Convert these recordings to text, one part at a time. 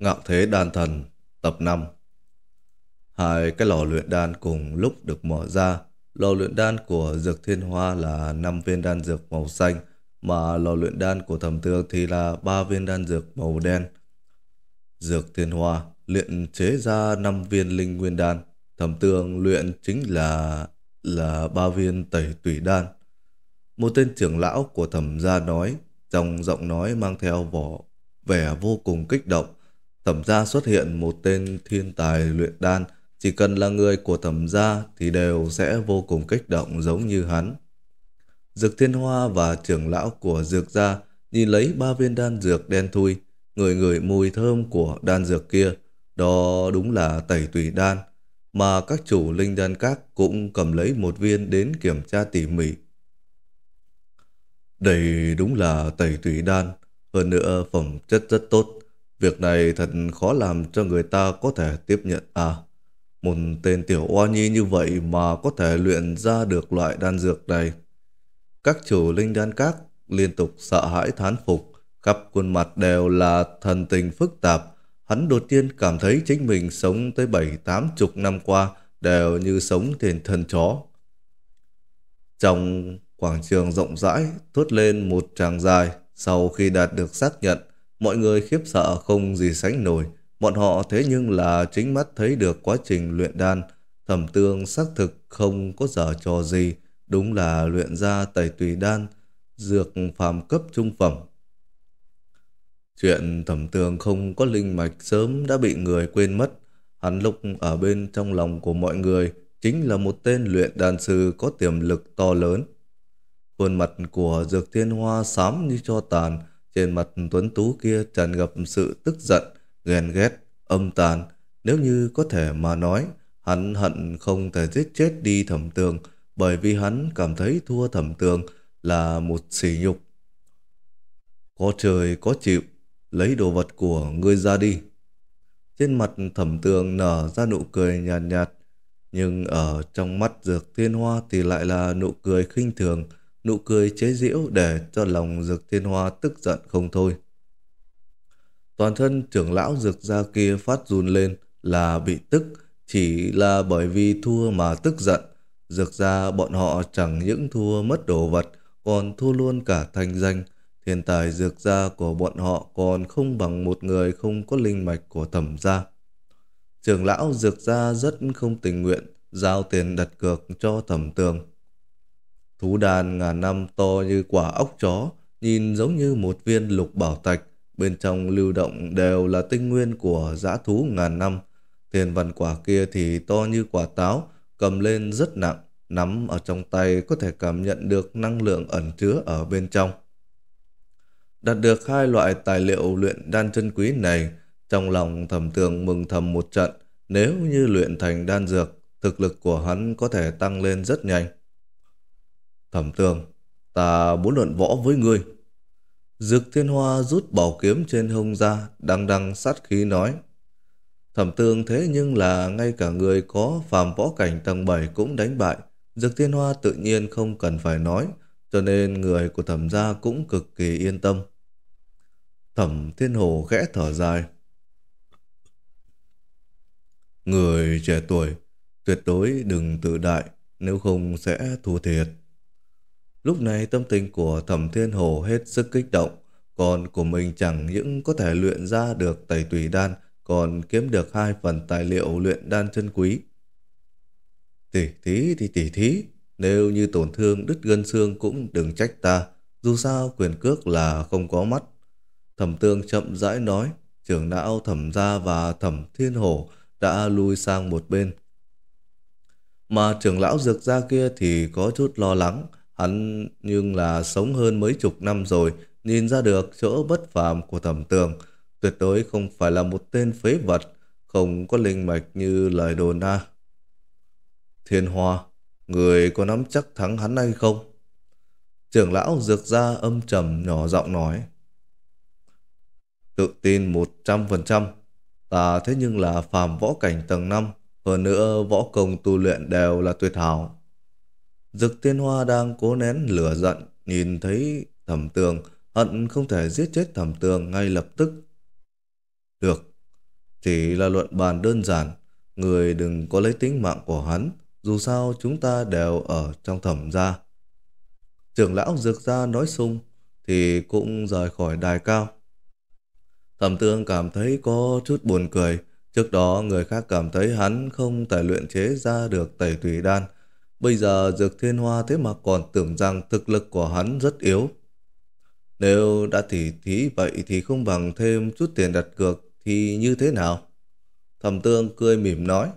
Ngạo Thế Đan Thần, tập 5 Hai cái lò luyện đan cùng lúc được mở ra. Lò luyện đan của Dược Thiên Hoa là 5 viên đan dược màu xanh, mà lò luyện đan của thầm Tương thì là 3 viên đan dược màu đen. Dược Thiên Hoa luyện chế ra 5 viên linh nguyên đan, thầm Tương luyện chính là là 3 viên tẩy tủy đan. Một tên trưởng lão của thầm gia nói, trong giọng nói mang theo vỏ vẻ vô cùng kích động thẩm gia xuất hiện một tên thiên tài luyện đan, chỉ cần là người của thẩm gia thì đều sẽ vô cùng kích động giống như hắn. Dược Thiên Hoa và trưởng lão của dược gia nhìn lấy ba viên đan dược đen thui, người người mùi thơm của đan dược kia, đó đúng là tẩy tùy đan, mà các chủ linh đan các cũng cầm lấy một viên đến kiểm tra tỉ mỉ. Đây đúng là tẩy tùy đan, hơn nữa phẩm chất rất tốt, Việc này thật khó làm cho người ta có thể tiếp nhận à. Một tên tiểu oa nhi như vậy mà có thể luyện ra được loại đan dược này. Các chủ linh đan các liên tục sợ hãi thán phục, khắp khuôn mặt đều là thần tình phức tạp. Hắn đột nhiên cảm thấy chính mình sống tới bảy tám chục năm qua đều như sống trên thân chó. Trong quảng trường rộng rãi, thốt lên một tràng dài sau khi đạt được xác nhận Mọi người khiếp sợ không gì sánh nổi. Bọn họ thế nhưng là chính mắt thấy được quá trình luyện đan. Thẩm tương xác thực không có dở trò gì. Đúng là luyện ra tẩy tùy đan, dược phàm cấp trung phẩm. Chuyện thẩm tương không có linh mạch sớm đã bị người quên mất. Hắn lúc ở bên trong lòng của mọi người chính là một tên luyện đan sư có tiềm lực to lớn. Khuôn mặt của Dược Thiên Hoa xám như cho tàn, trên mặt Tuấn Tú kia tràn ngập sự tức giận, ghen ghét, âm tàn. Nếu như có thể mà nói, hắn hận không thể giết chết đi thẩm tường bởi vì hắn cảm thấy thua thẩm tường là một sỉ nhục. Có trời có chịu, lấy đồ vật của ngươi ra đi. Trên mặt thẩm tường nở ra nụ cười nhàn nhạt, nhạt, nhưng ở trong mắt dược thiên hoa thì lại là nụ cười khinh thường, nụ cười chế giễu để cho lòng dược thiên hoa tức giận không thôi. Toàn thân trưởng lão dược gia kia phát run lên là bị tức, chỉ là bởi vì thua mà tức giận. Dược gia bọn họ chẳng những thua mất đồ vật, còn thua luôn cả thanh danh. Thiên tài dược gia của bọn họ còn không bằng một người không có linh mạch của thẩm gia. Trưởng lão dược gia rất không tình nguyện, giao tiền đặt cược cho thẩm tường. Thú đàn ngàn năm to như quả ốc chó, nhìn giống như một viên lục bảo thạch. Bên trong lưu động đều là tinh nguyên của dã thú ngàn năm. Thiên văn quả kia thì to như quả táo, cầm lên rất nặng, nắm ở trong tay có thể cảm nhận được năng lượng ẩn chứa ở bên trong. Đạt được hai loại tài liệu luyện đan chân quý này, trong lòng thầm tường mừng thầm một trận, nếu như luyện thành đan dược, thực lực của hắn có thể tăng lên rất nhanh. Thẩm tường, ta muốn luận võ với ngươi. Dược thiên hoa rút bảo kiếm trên hông ra, đăng đăng sát khí nói. Thẩm tường thế nhưng là ngay cả người có phàm võ cảnh tầng 7 cũng đánh bại. Dược thiên hoa tự nhiên không cần phải nói, cho nên người của thẩm gia cũng cực kỳ yên tâm. Thẩm thiên hồ khẽ thở dài. Người trẻ tuổi, tuyệt đối đừng tự đại, nếu không sẽ thua thiệt. Lúc này tâm tình của Thẩm Thiên Hồ hết sức kích động, còn của mình chẳng những có thể luyện ra được tẩy tùy đan, còn kiếm được hai phần tài liệu luyện đan chân quý. Tỉ thí thì tỉ thí, nếu như tổn thương đứt gân xương cũng đừng trách ta, dù sao quyền cước là không có mắt. Thẩm Tương chậm rãi nói, trưởng não Thẩm Gia và Thẩm Thiên hồ đã lui sang một bên. Mà trưởng lão dược gia kia thì có chút lo lắng, Hắn nhưng là sống hơn mấy chục năm rồi, nhìn ra được chỗ bất phàm của thẩm tường. Tuyệt đối không phải là một tên phế vật, không có linh mạch như lời đồn a. Thiên Hoa, người có nắm chắc thắng hắn hay không? Trưởng lão dược ra âm trầm nhỏ giọng nói. Tự tin 100%, ta thế nhưng là phàm võ cảnh tầng 5, hơn nữa võ công tu luyện đều là tuyệt hảo. Dực tiên hoa đang cố nén lửa giận, nhìn thấy thẩm tường, hận không thể giết chết thẩm tường ngay lập tức. Được, chỉ là luận bàn đơn giản, người đừng có lấy tính mạng của hắn, dù sao chúng ta đều ở trong thẩm gia. Trưởng lão dược gia nói sung, thì cũng rời khỏi đài cao. Thẩm tường cảm thấy có chút buồn cười. Trước đó người khác cảm thấy hắn không thể luyện chế ra được tẩy tùy đan. Bây giờ Dược Thiên Hoa thế mà còn tưởng rằng thực lực của hắn rất yếu. Nếu đã tỉ thí vậy thì không bằng thêm chút tiền đặt cược thì như thế nào? Thẩm Tương cười mỉm nói.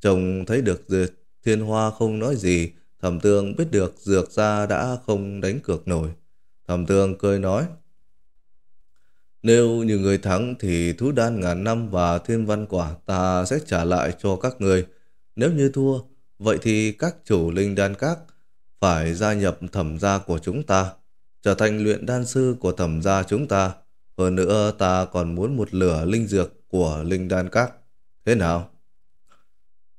Chồng thấy được Dược Thiên Hoa không nói gì, Thẩm Tương biết được Dược gia đã không đánh cược nổi. Thẩm Tương cười nói. Nếu như người thắng thì thú đan ngàn năm và thiên văn quả ta sẽ trả lại cho các người. Nếu như thua vậy thì các chủ linh đan các phải gia nhập thẩm gia của chúng ta, trở thành luyện đan sư của thẩm gia chúng ta. Hơn nữa ta còn muốn một lửa linh dược của linh đan các. Thế nào?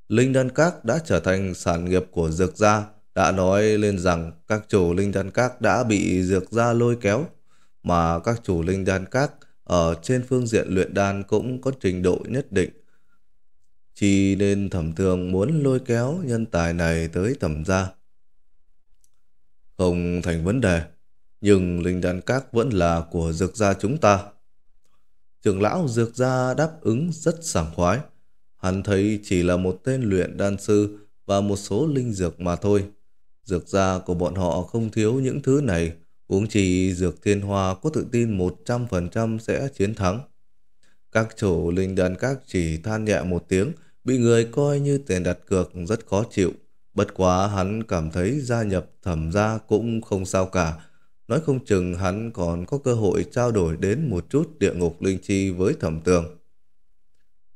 Linh đan các đã trở thành sản nghiệp của dược gia, đã nói lên rằng các chủ linh đan các đã bị dược gia lôi kéo, mà các chủ linh đan các ở trên phương diện luyện đan cũng có trình độ nhất định. Chỉ nên thẩm thường muốn lôi kéo nhân tài này tới thẩm gia. Không thành vấn đề, nhưng linh đan các vẫn là của dược gia chúng ta. Trưởng lão dược gia đáp ứng rất sảng khoái. Hắn thấy chỉ là một tên luyện đan sư và một số linh dược mà thôi. Dược gia của bọn họ không thiếu những thứ này, uống chỉ dược thiên hoa có tự tin một trăm phần trăm sẽ chiến thắng. Các chủ linh đàn các chỉ than nhẹ một tiếng bị người coi như tiền đặt cược rất khó chịu. Bất quá hắn cảm thấy gia nhập thẩm gia cũng không sao cả. Nói không chừng hắn còn có cơ hội trao đổi đến một chút địa ngục linh chi với thẩm tường.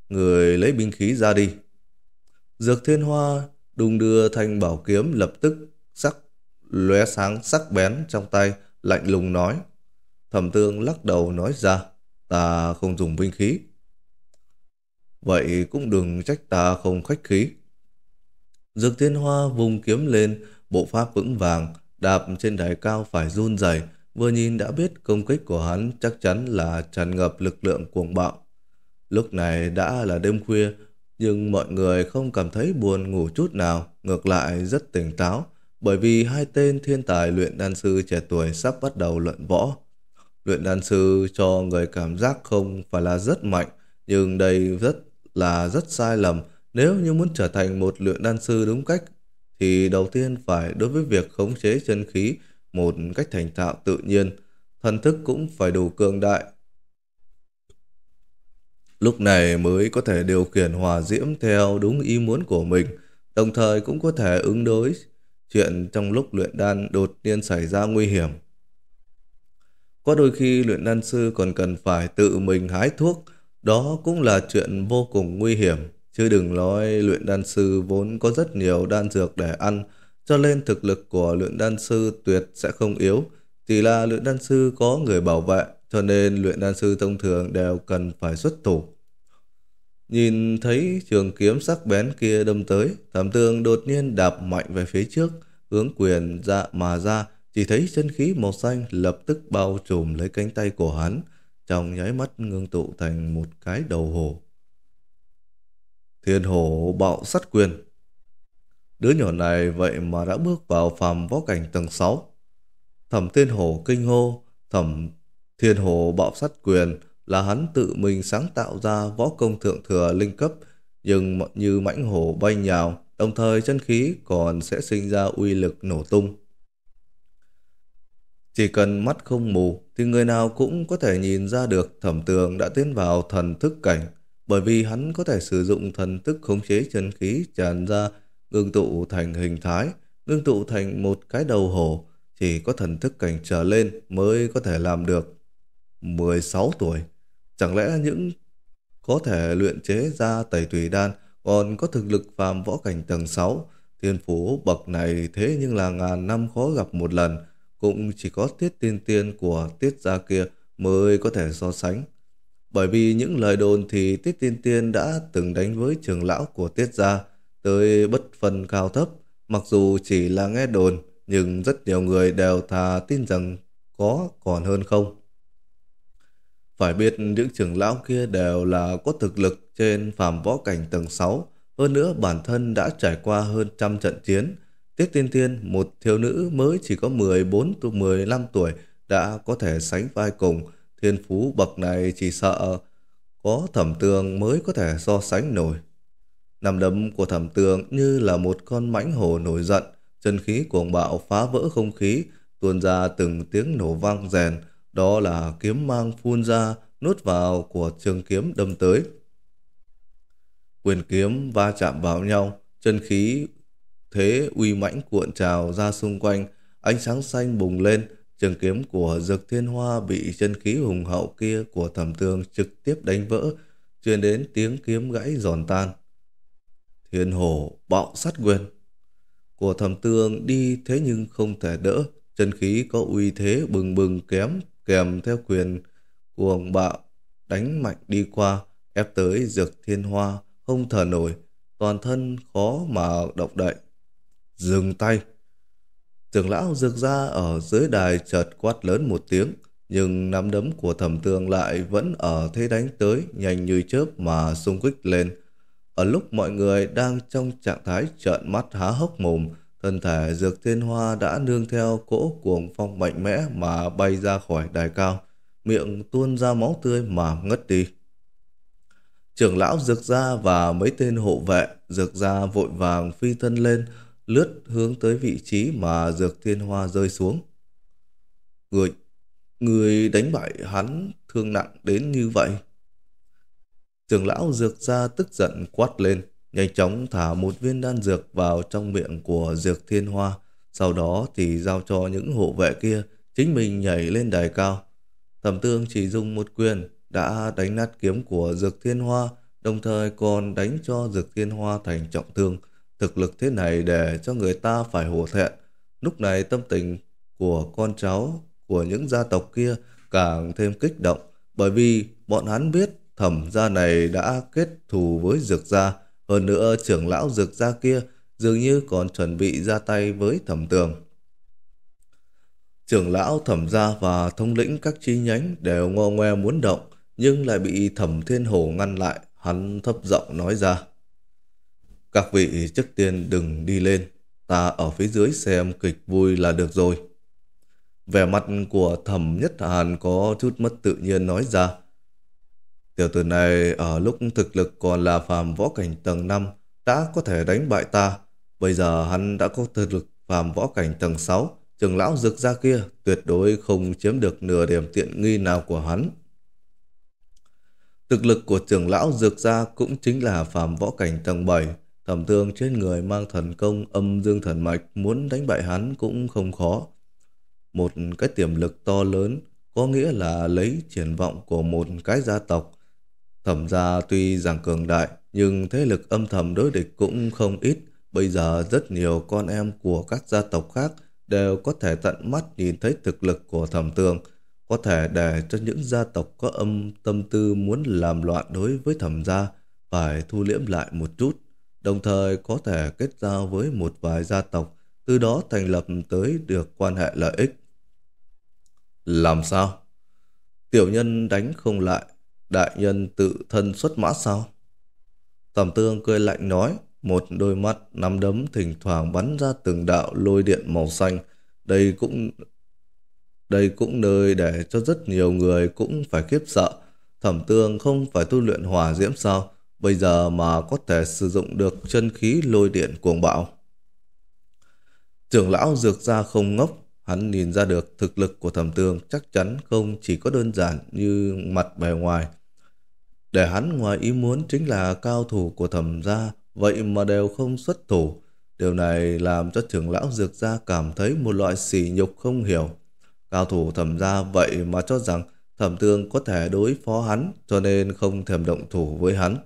Người lấy binh khí ra đi. Dược thiên hoa đung đưa thanh bảo kiếm lập tức sắc lóe sáng sắc bén trong tay lạnh lùng nói. Thẩm tường lắc đầu nói ra ta không dùng binh khí vậy cũng đừng trách ta không khách khí. Dược thiên hoa vùng kiếm lên, bộ pháp vững vàng, đạp trên đài cao phải run rẩy vừa nhìn đã biết công kích của hắn chắc chắn là tràn ngập lực lượng cuồng bạo. Lúc này đã là đêm khuya, nhưng mọi người không cảm thấy buồn ngủ chút nào, ngược lại rất tỉnh táo, bởi vì hai tên thiên tài luyện đan sư trẻ tuổi sắp bắt đầu luận võ. Luyện đan sư cho người cảm giác không phải là rất mạnh, nhưng đây rất là rất sai lầm. Nếu như muốn trở thành một luyện đan sư đúng cách, thì đầu tiên phải đối với việc khống chế chân khí một cách thành thạo tự nhiên, thần thức cũng phải đủ cường đại. Lúc này mới có thể điều khiển hòa diễm theo đúng ý muốn của mình, đồng thời cũng có thể ứng đối chuyện trong lúc luyện đan đột nhiên xảy ra nguy hiểm. Có đôi khi luyện đan sư còn cần phải tự mình hái thuốc đó cũng là chuyện vô cùng nguy hiểm, chứ đừng nói luyện đan sư vốn có rất nhiều đan dược để ăn, cho nên thực lực của luyện đan sư tuyệt sẽ không yếu, chỉ là luyện đan sư có người bảo vệ, cho nên luyện đan sư thông thường đều cần phải xuất thủ. Nhìn thấy trường kiếm sắc bén kia đâm tới, thảm tương đột nhiên đạp mạnh về phía trước, hướng quyền dạ mà ra, chỉ thấy chân khí màu xanh lập tức bao trùm lấy cánh tay của hắn, trong nháy mắt ngưng tụ thành một cái đầu hổ. Thiên hổ bạo sát quyền. Đứa nhỏ này vậy mà đã bước vào phàm võ cảnh tầng 6. Thẩm thiên hổ kinh hô, thẩm thiên hổ bạo sát quyền là hắn tự mình sáng tạo ra võ công thượng thừa linh cấp nhưng như mãnh hổ bay nhào, đồng thời chân khí còn sẽ sinh ra uy lực nổ tung. Chỉ cần mắt không mù thì người nào cũng có thể nhìn ra được thẩm tường đã tiến vào thần thức cảnh bởi vì hắn có thể sử dụng thần thức khống chế chân khí tràn ra ngưng tụ thành hình thái, ngưng tụ thành một cái đầu hổ. Chỉ có thần thức cảnh trở lên mới có thể làm được. 16 tuổi, chẳng lẽ những có thể luyện chế ra tẩy tùy đan còn có thực lực phàm võ cảnh tầng 6 Thiên phú bậc này thế nhưng là ngàn năm khó gặp một lần, cũng chỉ có tiết tiên tiên của tiết gia kia mới có thể so sánh. Bởi vì những lời đồn thì tiết tiên tiên đã từng đánh với trường lão của tiết gia tới bất phân cao thấp. Mặc dù chỉ là nghe đồn, nhưng rất nhiều người đều thà tin rằng có còn hơn không. Phải biết những trưởng lão kia đều là có thực lực trên phàm võ cảnh tầng 6, hơn nữa bản thân đã trải qua hơn trăm trận chiến, Tiết Tiên Tiên, một thiếu nữ mới chỉ có 14 tu 15 tuổi đã có thể sánh vai cùng, thiên phú bậc này chỉ sợ có thẩm tường mới có thể so sánh nổi. Nằm đấm của thẩm tường như là một con mãnh hổ nổi giận, chân khí cuồng bạo phá vỡ không khí, tuôn ra từng tiếng nổ vang rèn, đó là kiếm mang phun ra, nuốt vào của trường kiếm đâm tới. Quyền kiếm va chạm vào nhau, chân khí thế uy mãnh cuộn trào ra xung quanh, ánh sáng xanh bùng lên, trường kiếm của Dược Thiên Hoa bị chân khí hùng hậu kia của Thẩm Tường trực tiếp đánh vỡ, truyền đến tiếng kiếm gãy giòn tan. Thiên Hổ bạo sát quyền của Thẩm Tường đi thế nhưng không thể đỡ, chân khí có uy thế bừng bừng kém kèm theo quyền cuồng bạo đánh mạnh đi qua ép tới Dược Thiên Hoa không thở nổi, toàn thân khó mà động đậy dừng tay. Trưởng lão dược ra ở dưới đài chợt quát lớn một tiếng, nhưng nắm đấm của thẩm tường lại vẫn ở thế đánh tới nhanh như chớp mà sung kích lên. Ở lúc mọi người đang trong trạng thái trợn mắt há hốc mồm, thân thể dược thiên hoa đã nương theo cỗ cuồng phong mạnh mẽ mà bay ra khỏi đài cao, miệng tuôn ra máu tươi mà ngất đi. Trưởng lão dược ra và mấy tên hộ vệ dược ra vội vàng phi thân lên, lướt hướng tới vị trí mà dược thiên hoa rơi xuống. Người, người đánh bại hắn thương nặng đến như vậy. Trưởng lão dược ra tức giận quát lên, nhanh chóng thả một viên đan dược vào trong miệng của dược thiên hoa, sau đó thì giao cho những hộ vệ kia, chính mình nhảy lên đài cao. Thẩm tương chỉ dùng một quyền đã đánh nát kiếm của dược thiên hoa, đồng thời còn đánh cho dược thiên hoa thành trọng thương, Thực lực thế này để cho người ta phải hổ thẹn. Lúc này tâm tình của con cháu, của những gia tộc kia càng thêm kích động bởi vì bọn hắn biết thẩm gia này đã kết thù với dược gia. Hơn nữa trưởng lão dược gia kia dường như còn chuẩn bị ra tay với thẩm tường. Trưởng lão thẩm gia và thông lĩnh các chi nhánh đều ngo ngoe muốn động nhưng lại bị thẩm thiên hổ ngăn lại. Hắn thấp giọng nói ra. Các vị trước tiên đừng đi lên, ta ở phía dưới xem kịch vui là được rồi. Vẻ mặt của thẩm nhất hàn có chút mất tự nhiên nói ra. Tiểu tử này ở lúc thực lực còn là phàm võ cảnh tầng 5 đã có thể đánh bại ta. Bây giờ hắn đã có thực lực phàm võ cảnh tầng 6. Trường lão rực ra kia tuyệt đối không chiếm được nửa điểm tiện nghi nào của hắn. Thực lực của trường lão dược ra cũng chính là phàm võ cảnh tầng 7, Thẩm tương trên người mang thần công âm dương thần mạch muốn đánh bại hắn cũng không khó. Một cái tiềm lực to lớn có nghĩa là lấy triển vọng của một cái gia tộc. Thẩm gia tuy rằng cường đại nhưng thế lực âm thầm đối địch cũng không ít. Bây giờ rất nhiều con em của các gia tộc khác đều có thể tận mắt nhìn thấy thực lực của thẩm tường, có thể để cho những gia tộc có âm tâm tư muốn làm loạn đối với thẩm gia phải thu liễm lại một chút đồng thời có thể kết giao với một vài gia tộc, từ đó thành lập tới được quan hệ lợi ích. Làm sao? Tiểu nhân đánh không lại, đại nhân tự thân xuất mã sao? Tầm tương cười lạnh nói, một đôi mắt nắm đấm thỉnh thoảng bắn ra từng đạo lôi điện màu xanh. Đây cũng đây cũng nơi để cho rất nhiều người cũng phải khiếp sợ. Thẩm tương không phải tu luyện hỏa diễm sao? bây giờ mà có thể sử dụng được chân khí lôi điện cuồng bạo. Trưởng lão dược ra không ngốc, hắn nhìn ra được thực lực của thẩm tường chắc chắn không chỉ có đơn giản như mặt bề ngoài. Để hắn ngoài ý muốn chính là cao thủ của thẩm gia, vậy mà đều không xuất thủ. Điều này làm cho trưởng lão dược gia cảm thấy một loại sỉ nhục không hiểu. Cao thủ thẩm gia vậy mà cho rằng thẩm tường có thể đối phó hắn, cho nên không thèm động thủ với hắn.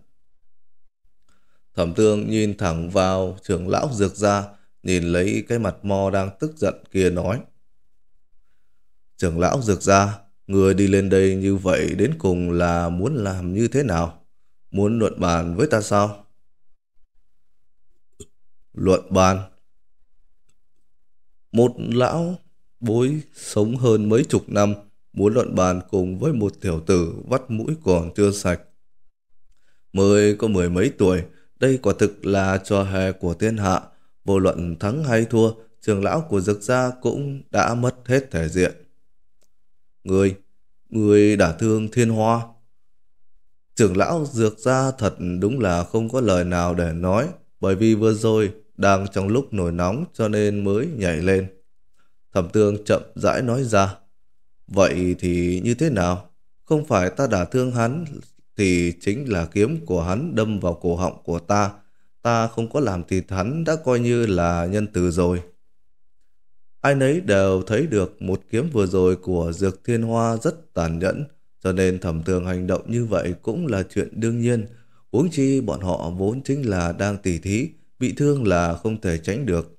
Thẩm tương nhìn thẳng vào trưởng lão dược ra, nhìn lấy cái mặt mo đang tức giận kia nói. Trưởng lão dược ra, người đi lên đây như vậy đến cùng là muốn làm như thế nào? Muốn luận bàn với ta sao? Luận bàn Một lão bối sống hơn mấy chục năm muốn luận bàn cùng với một tiểu tử vắt mũi còn chưa sạch. Mới có mười mấy tuổi, đây quả thực là trò hề của thiên hạ, vô luận thắng hay thua, trường lão của dược gia cũng đã mất hết thể diện. Người, người đã thương thiên hoa. Trưởng lão dược gia thật đúng là không có lời nào để nói, bởi vì vừa rồi đang trong lúc nổi nóng cho nên mới nhảy lên. Thẩm tương chậm rãi nói ra, vậy thì như thế nào? Không phải ta đã thương hắn thì chính là kiếm của hắn đâm vào cổ họng của ta. Ta không có làm thì hắn đã coi như là nhân từ rồi. Ai nấy đều thấy được một kiếm vừa rồi của Dược Thiên Hoa rất tàn nhẫn, cho nên thẩm thường hành động như vậy cũng là chuyện đương nhiên. Huống chi bọn họ vốn chính là đang tỉ thí, bị thương là không thể tránh được.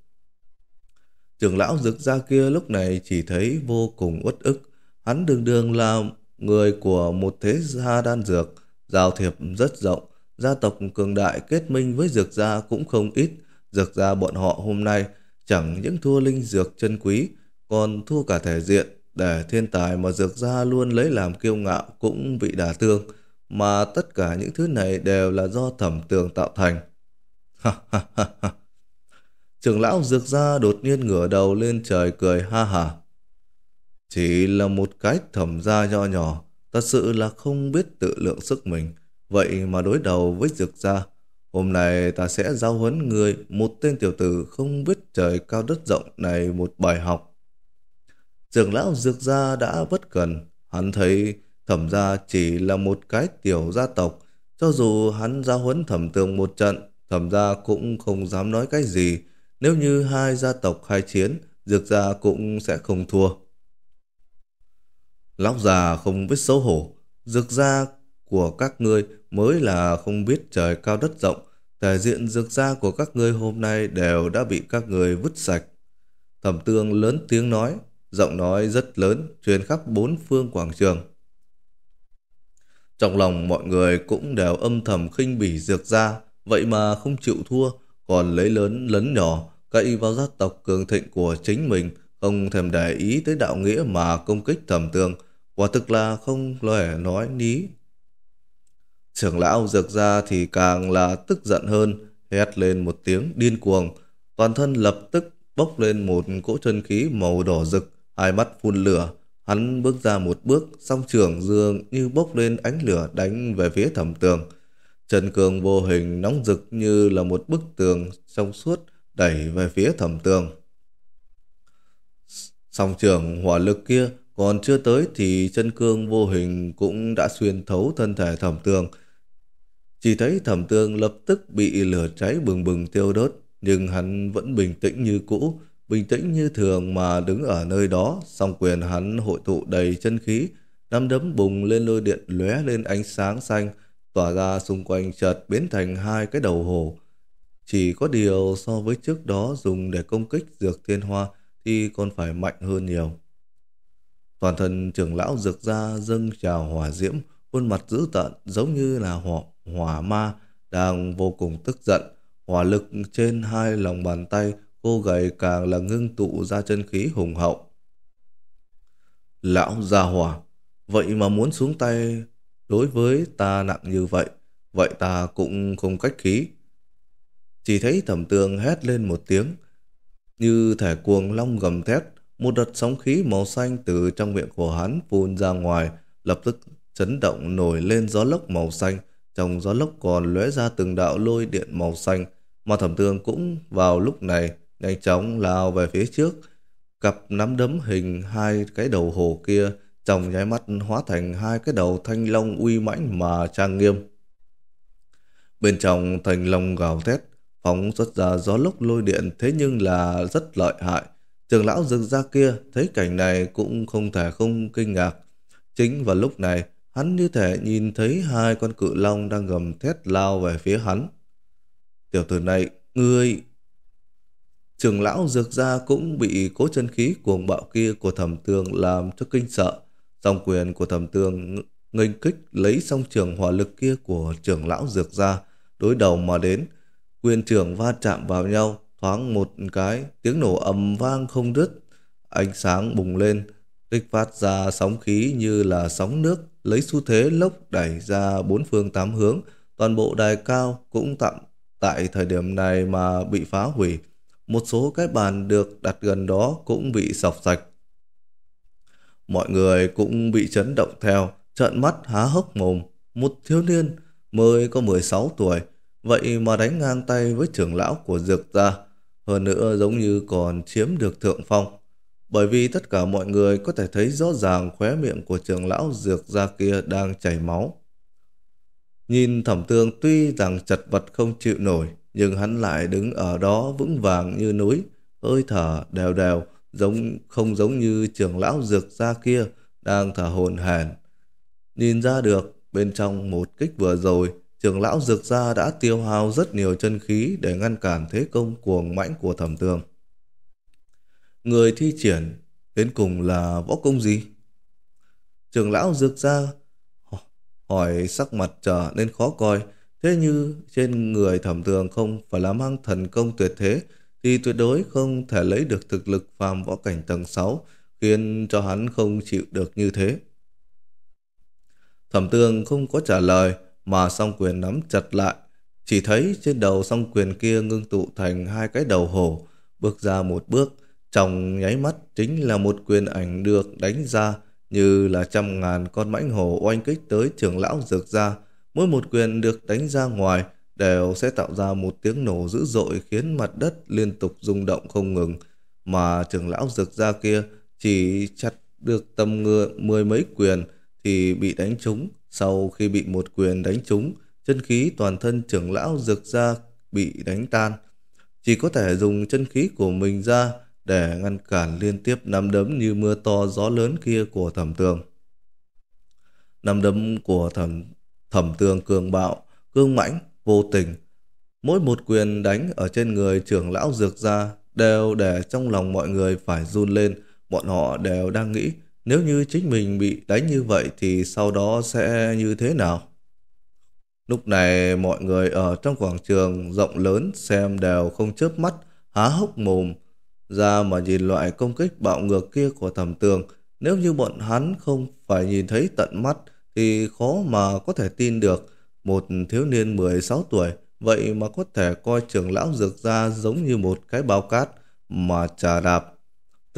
Trường lão Dược ra kia lúc này chỉ thấy vô cùng uất ức, hắn đường đường là người của một thế gia đan dược, Giao thiệp rất rộng, gia tộc cường đại kết minh với dược gia cũng không ít. Dược gia bọn họ hôm nay chẳng những thua linh dược chân quý, còn thua cả thể diện để thiên tài mà dược gia luôn lấy làm kiêu ngạo cũng bị đả thương, mà tất cả những thứ này đều là do thẩm tường tạo thành. Ha ha Trưởng lão dược gia đột nhiên ngửa đầu lên trời cười ha hả. Chỉ là một cái thẩm gia nhỏ nhỏ, Thật sự là không biết tự lượng sức mình. Vậy mà đối đầu với dược gia. Hôm nay ta sẽ giao huấn người một tên tiểu tử không biết trời cao đất rộng này một bài học. trưởng lão dược gia đã bất cần. Hắn thấy thẩm gia chỉ là một cái tiểu gia tộc. Cho dù hắn giao huấn thẩm tường một trận, thẩm gia cũng không dám nói cái gì. Nếu như hai gia tộc khai chiến, dược gia cũng sẽ không thua. Lão già không biết xấu hổ, dược gia của các ngươi mới là không biết trời cao đất rộng, thể diện dược gia của các ngươi hôm nay đều đã bị các ngươi vứt sạch. Thẩm tương lớn tiếng nói, giọng nói rất lớn, truyền khắp bốn phương quảng trường. Trong lòng mọi người cũng đều âm thầm khinh bỉ dược gia, vậy mà không chịu thua, còn lấy lớn lấn nhỏ, cậy vào gia tộc cường thịnh của chính mình, không thèm để ý tới đạo nghĩa mà công kích thẩm tương, quả thực là không lời nói ní. Trưởng lão dược ra thì càng là tức giận hơn, hét lên một tiếng điên cuồng, toàn thân lập tức bốc lên một cỗ chân khí màu đỏ rực, hai mắt phun lửa, hắn bước ra một bước, song trường dương như bốc lên ánh lửa đánh về phía thẩm tường. Trần cường vô hình nóng rực như là một bức tường trong suốt đẩy về phía thẩm tường. Song trường hỏa lực kia còn chưa tới thì chân cương vô hình cũng đã xuyên thấu thân thể thẩm tường. Chỉ thấy thẩm tường lập tức bị lửa cháy bừng bừng tiêu đốt, nhưng hắn vẫn bình tĩnh như cũ, bình tĩnh như thường mà đứng ở nơi đó, song quyền hắn hội tụ đầy chân khí, nắm đấm bùng lên lôi điện lóe lên ánh sáng xanh, tỏa ra xung quanh chợt biến thành hai cái đầu hổ. Chỉ có điều so với trước đó dùng để công kích dược thiên hoa thì còn phải mạnh hơn nhiều. Toàn thân trưởng lão rực ra dâng trào hỏa diễm, khuôn mặt dữ tợn giống như là hỏa, hỏa ma đang vô cùng tức giận. Hỏa lực trên hai lòng bàn tay cô gầy càng là ngưng tụ ra chân khí hùng hậu. Lão già hỏa, vậy mà muốn xuống tay đối với ta nặng như vậy, vậy ta cũng không cách khí. Chỉ thấy thẩm tường hét lên một tiếng, như thể cuồng long gầm thét, một đợt sóng khí màu xanh từ trong miệng của hắn phun ra ngoài, lập tức chấn động nổi lên gió lốc màu xanh. Trong gió lốc còn lóe ra từng đạo lôi điện màu xanh, mà thẩm tương cũng vào lúc này nhanh chóng lao về phía trước. Cặp nắm đấm hình hai cái đầu hổ kia trong nháy mắt hóa thành hai cái đầu thanh long uy mãnh mà trang nghiêm. Bên trong thanh long gào thét, phóng xuất ra gió lốc lôi điện thế nhưng là rất lợi hại trường lão rực ra kia thấy cảnh này cũng không thể không kinh ngạc. Chính vào lúc này, hắn như thể nhìn thấy hai con cự long đang gầm thét lao về phía hắn. Tiểu tử này, ngươi... trường lão dược ra cũng bị cố chân khí cuồng bạo kia của thẩm tường làm cho kinh sợ. Dòng quyền của thẩm tường nghênh kích lấy song trường hỏa lực kia của trường lão dược ra đối đầu mà đến quyền trường va chạm vào nhau Thoáng một cái, tiếng nổ ầm vang không dứt ánh sáng bùng lên, kích phát ra sóng khí như là sóng nước, lấy xu thế lốc đẩy ra bốn phương tám hướng, toàn bộ đài cao cũng tạm tại thời điểm này mà bị phá hủy. Một số cái bàn được đặt gần đó cũng bị sọc sạch. Mọi người cũng bị chấn động theo, trợn mắt há hốc mồm. Một thiếu niên mới có 16 tuổi, vậy mà đánh ngang tay với trưởng lão của dược gia hơn nữa giống như còn chiếm được thượng phong. Bởi vì tất cả mọi người có thể thấy rõ ràng khóe miệng của trưởng lão dược ra kia đang chảy máu. Nhìn thẩm tương tuy rằng chật vật không chịu nổi, nhưng hắn lại đứng ở đó vững vàng như núi, hơi thở đều đều, giống không giống như trưởng lão dược ra kia đang thở hồn hển. Nhìn ra được bên trong một kích vừa rồi trưởng lão dược gia đã tiêu hao rất nhiều chân khí để ngăn cản thế công cuồng mãnh của thẩm tường. Người thi triển đến cùng là võ công gì? Trưởng lão dược gia hỏi sắc mặt trở nên khó coi, thế như trên người thẩm tường không phải là mang thần công tuyệt thế thì tuyệt đối không thể lấy được thực lực phàm võ cảnh tầng 6 khiến cho hắn không chịu được như thế. Thẩm tường không có trả lời, mà song quyền nắm chặt lại. Chỉ thấy trên đầu song quyền kia ngưng tụ thành hai cái đầu hổ, bước ra một bước, trong nháy mắt chính là một quyền ảnh được đánh ra như là trăm ngàn con mãnh hổ oanh kích tới trưởng lão dược ra. Mỗi một quyền được đánh ra ngoài đều sẽ tạo ra một tiếng nổ dữ dội khiến mặt đất liên tục rung động không ngừng, mà trưởng lão dược ra kia chỉ chặt được tầm ngựa mười mấy quyền thì bị đánh trúng sau khi bị một quyền đánh trúng, chân khí toàn thân trưởng lão dược ra bị đánh tan. Chỉ có thể dùng chân khí của mình ra để ngăn cản liên tiếp nắm đấm như mưa to gió lớn kia của thẩm tường. Nắm đấm của thẩm, thẩm tường cường bạo, cương mãnh, vô tình. Mỗi một quyền đánh ở trên người trưởng lão dược ra đều để trong lòng mọi người phải run lên, bọn họ đều đang nghĩ nếu như chính mình bị đánh như vậy thì sau đó sẽ như thế nào? Lúc này mọi người ở trong quảng trường rộng lớn xem đều không chớp mắt, há hốc mồm ra mà nhìn loại công kích bạo ngược kia của thẩm tường. Nếu như bọn hắn không phải nhìn thấy tận mắt thì khó mà có thể tin được một thiếu niên 16 tuổi vậy mà có thể coi trưởng lão dược ra giống như một cái bao cát mà trà đạp.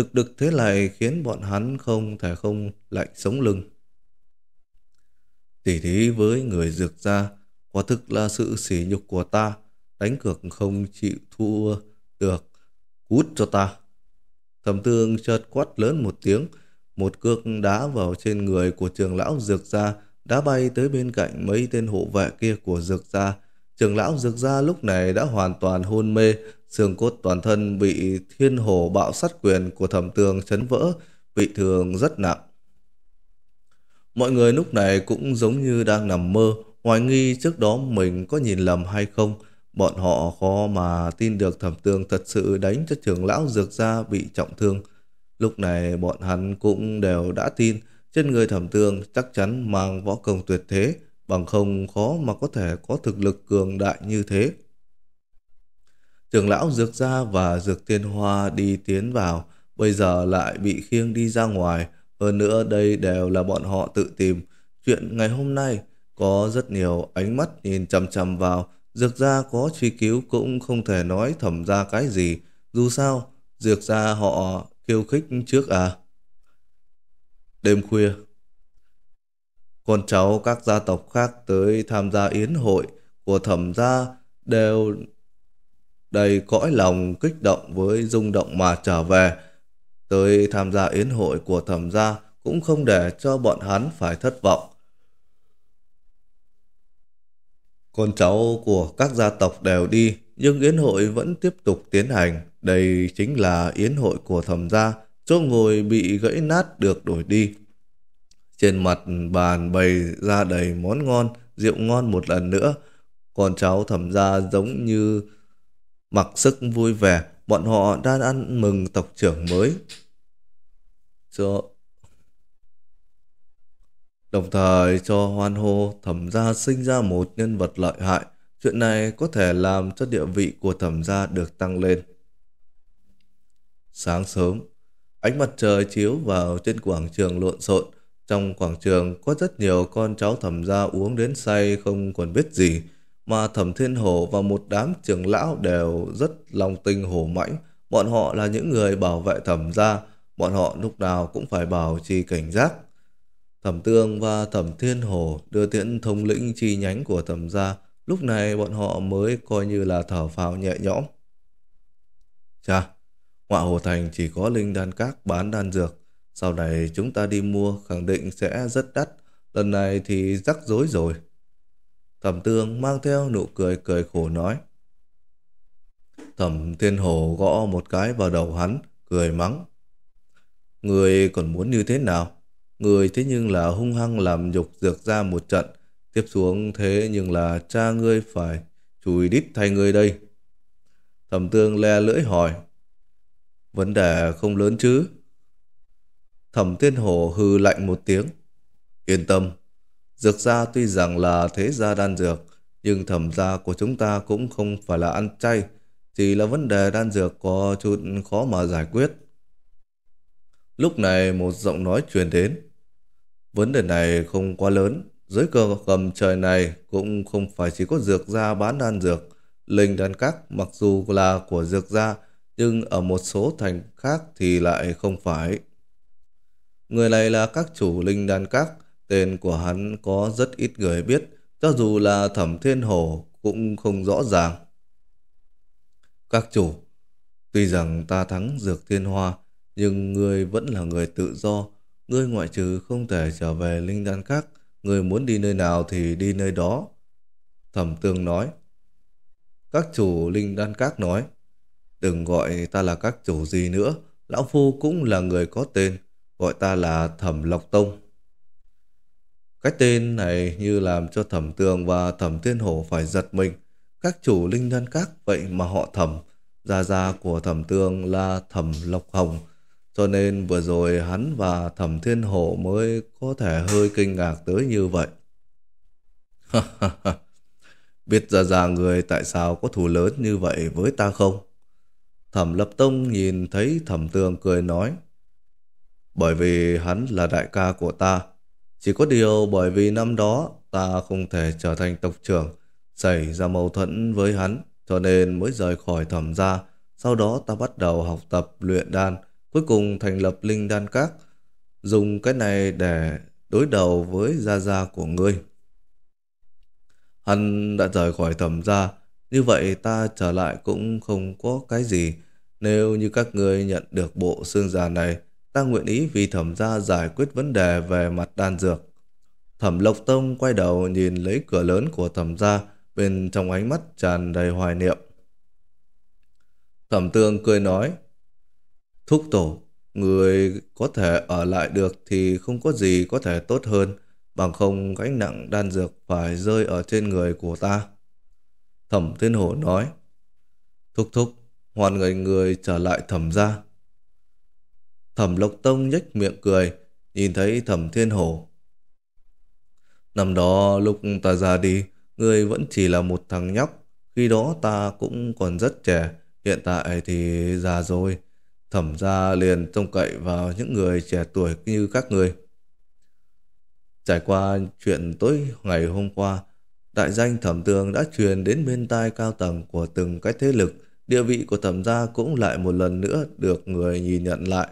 Thực đực thế lại khiến bọn hắn không thể không lạnh sống lưng. tỷ thí với người dược gia quả thực là sự sỉ nhục của ta, đánh cược không chịu thua được, cút cho ta. Thẩm tương chợt quát lớn một tiếng, một cước đá vào trên người của trường lão dược gia, đã bay tới bên cạnh mấy tên hộ vệ kia của dược gia, Trưởng lão dược gia lúc này đã hoàn toàn hôn mê, xương cốt toàn thân bị thiên hồ bạo sát quyền của thẩm tường chấn vỡ, bị thương rất nặng. Mọi người lúc này cũng giống như đang nằm mơ, hoài nghi trước đó mình có nhìn lầm hay không. Bọn họ khó mà tin được thẩm tường thật sự đánh cho trưởng lão dược gia bị trọng thương. Lúc này bọn hắn cũng đều đã tin trên người thẩm tường chắc chắn mang võ công tuyệt thế, bằng không khó mà có thể có thực lực cường đại như thế. Trưởng lão Dược Gia và Dược Tiên Hoa đi tiến vào, bây giờ lại bị khiêng đi ra ngoài, hơn nữa đây đều là bọn họ tự tìm. Chuyện ngày hôm nay có rất nhiều ánh mắt nhìn chằm chằm vào, Dược Gia có truy cứu cũng không thể nói thẩm ra cái gì, dù sao, Dược Gia họ khiêu khích trước à. Đêm khuya, con cháu các gia tộc khác tới tham gia yến hội của thẩm gia đều đầy cõi lòng kích động với rung động mà trở về. Tới tham gia yến hội của thẩm gia cũng không để cho bọn hắn phải thất vọng. Con cháu của các gia tộc đều đi, nhưng yến hội vẫn tiếp tục tiến hành. Đây chính là yến hội của thẩm gia, chỗ ngồi bị gãy nát được đổi đi. Trên mặt bàn bày ra đầy món ngon, rượu ngon một lần nữa. Con cháu thẩm gia giống như mặc sức vui vẻ, bọn họ đang ăn mừng tộc trưởng mới. Cho... Đồng thời cho hoan hô thẩm gia sinh ra một nhân vật lợi hại. Chuyện này có thể làm cho địa vị của thẩm gia được tăng lên. Sáng sớm, ánh mặt trời chiếu vào trên quảng trường lộn xộn, trong quảng trường có rất nhiều con cháu thẩm gia uống đến say không còn biết gì, mà thẩm thiên hổ và một đám trưởng lão đều rất lòng tình hổ mãnh. Bọn họ là những người bảo vệ thẩm gia, bọn họ lúc nào cũng phải bảo trì cảnh giác. Thẩm Tương và Thẩm Thiên Hổ đưa tiễn thống lĩnh chi nhánh của thẩm gia, lúc này bọn họ mới coi như là thở phào nhẹ nhõm. Chà, ngoại hồ thành chỉ có linh đan các bán đan dược, sau này chúng ta đi mua khẳng định sẽ rất đắt. Lần này thì rắc rối rồi. Thẩm Tương mang theo nụ cười cười khổ nói. Thẩm Thiên hồ gõ một cái vào đầu hắn, cười mắng. Người còn muốn như thế nào? Người thế nhưng là hung hăng làm nhục dược ra một trận. Tiếp xuống thế nhưng là cha ngươi phải chùi đít thay ngươi đây. Thẩm Tương le lưỡi hỏi. Vấn đề không lớn chứ? Thẩm Thiên Hổ hư lạnh một tiếng. Yên tâm, dược gia tuy rằng là thế gia đan dược, nhưng thẩm gia của chúng ta cũng không phải là ăn chay, chỉ là vấn đề đan dược có chút khó mà giải quyết. Lúc này một giọng nói truyền đến. Vấn đề này không quá lớn, dưới cờ cầm trời này cũng không phải chỉ có dược gia bán đan dược. Linh đan các mặc dù là của dược gia, nhưng ở một số thành khác thì lại không phải. Người này là các chủ linh đàn các, tên của hắn có rất ít người biết, cho dù là thẩm thiên hồ cũng không rõ ràng. Các chủ, tuy rằng ta thắng dược thiên hoa, nhưng ngươi vẫn là người tự do, ngươi ngoại trừ không thể trở về linh đan các, ngươi muốn đi nơi nào thì đi nơi đó. Thẩm tương nói. Các chủ linh đan các nói, đừng gọi ta là các chủ gì nữa, lão phu cũng là người có tên, gọi ta là Thẩm Lộc Tông. Cái tên này như làm cho Thẩm Tường và Thẩm Thiên Hổ phải giật mình. Các chủ linh nhân các vậy mà họ Thẩm, gia gia của Thẩm Tường là Thẩm Lộc Hồng. Cho nên vừa rồi hắn và Thẩm Thiên Hổ mới có thể hơi kinh ngạc tới như vậy. Biết ra ra người tại sao có thù lớn như vậy với ta không? Thẩm Lập Tông nhìn thấy Thẩm Tường cười nói bởi vì hắn là đại ca của ta. Chỉ có điều bởi vì năm đó ta không thể trở thành tộc trưởng, xảy ra mâu thuẫn với hắn, cho nên mới rời khỏi thẩm gia. Sau đó ta bắt đầu học tập luyện đan, cuối cùng thành lập linh đan các, dùng cái này để đối đầu với gia gia của ngươi. Hắn đã rời khỏi thẩm gia, như vậy ta trở lại cũng không có cái gì. Nếu như các ngươi nhận được bộ xương già này, ta nguyện ý vì thẩm gia giải quyết vấn đề về mặt đan dược. Thẩm Lộc Tông quay đầu nhìn lấy cửa lớn của thẩm gia, bên trong ánh mắt tràn đầy hoài niệm. Thẩm Tương cười nói, Thúc Tổ, người có thể ở lại được thì không có gì có thể tốt hơn, bằng không gánh nặng đan dược phải rơi ở trên người của ta. Thẩm Thiên Hổ nói, Thúc Thúc, hoàn người người trở lại thẩm gia. Thẩm Lộc Tông nhếch miệng cười, nhìn thấy Thẩm Thiên Hổ. Năm đó lúc ta ra đi, ngươi vẫn chỉ là một thằng nhóc. Khi đó ta cũng còn rất trẻ, hiện tại thì già rồi. Thẩm gia liền trông cậy vào những người trẻ tuổi như các người. Trải qua chuyện tối ngày hôm qua, đại danh thẩm tường đã truyền đến bên tai cao tầng của từng cái thế lực, địa vị của thẩm gia cũng lại một lần nữa được người nhìn nhận lại.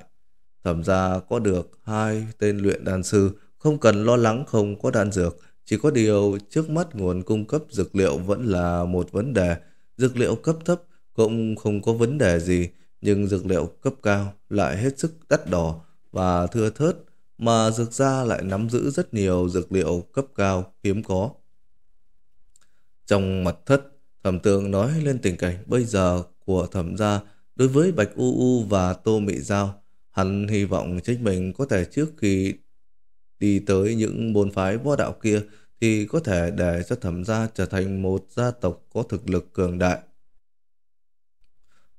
Thẩm ra có được hai tên luyện đan sư, không cần lo lắng không có đan dược, chỉ có điều trước mắt nguồn cung cấp dược liệu vẫn là một vấn đề. Dược liệu cấp thấp cũng không có vấn đề gì, nhưng dược liệu cấp cao lại hết sức đắt đỏ và thưa thớt, mà dược gia lại nắm giữ rất nhiều dược liệu cấp cao hiếm có. Trong mặt thất, thẩm tường nói lên tình cảnh bây giờ của thẩm gia đối với Bạch U U và Tô Mị Giao. Hắn hy vọng chính mình có thể trước khi đi tới những môn phái võ đạo kia thì có thể để cho thẩm gia trở thành một gia tộc có thực lực cường đại.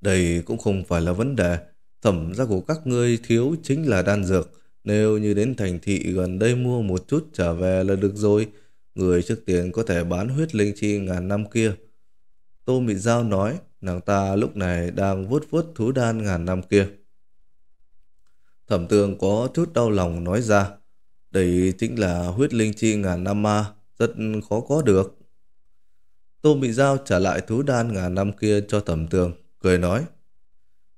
Đây cũng không phải là vấn đề. Thẩm gia của các ngươi thiếu chính là đan dược. Nếu như đến thành thị gần đây mua một chút trở về là được rồi. Người trước tiền có thể bán huyết linh chi ngàn năm kia. Tô Mị Giao nói, nàng ta lúc này đang vuốt vuốt thú đan ngàn năm kia. Thẩm tường có chút đau lòng nói ra. Đây chính là huyết linh chi ngàn năm ma, rất khó có được. Tô Mỹ Giao trả lại thú đan ngàn năm kia cho thẩm tường, cười nói.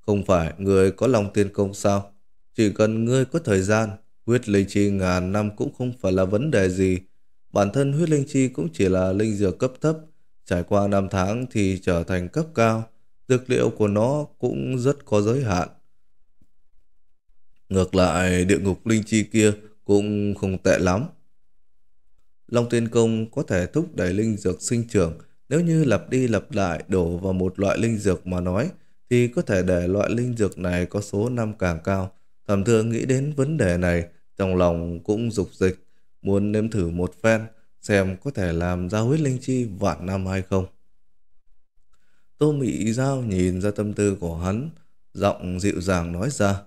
Không phải người có lòng tiên công sao? Chỉ cần ngươi có thời gian, huyết linh chi ngàn năm cũng không phải là vấn đề gì. Bản thân huyết linh chi cũng chỉ là linh dược cấp thấp, trải qua năm tháng thì trở thành cấp cao. Dược liệu của nó cũng rất có giới hạn. Ngược lại địa ngục linh chi kia cũng không tệ lắm. Long tiên công có thể thúc đẩy linh dược sinh trưởng nếu như lặp đi lặp lại đổ vào một loại linh dược mà nói thì có thể để loại linh dược này có số năm càng cao. thầm thương nghĩ đến vấn đề này trong lòng cũng dục dịch muốn nếm thử một phen xem có thể làm ra huyết linh chi vạn năm hay không. Tô Mỹ Giao nhìn ra tâm tư của hắn giọng dịu dàng nói ra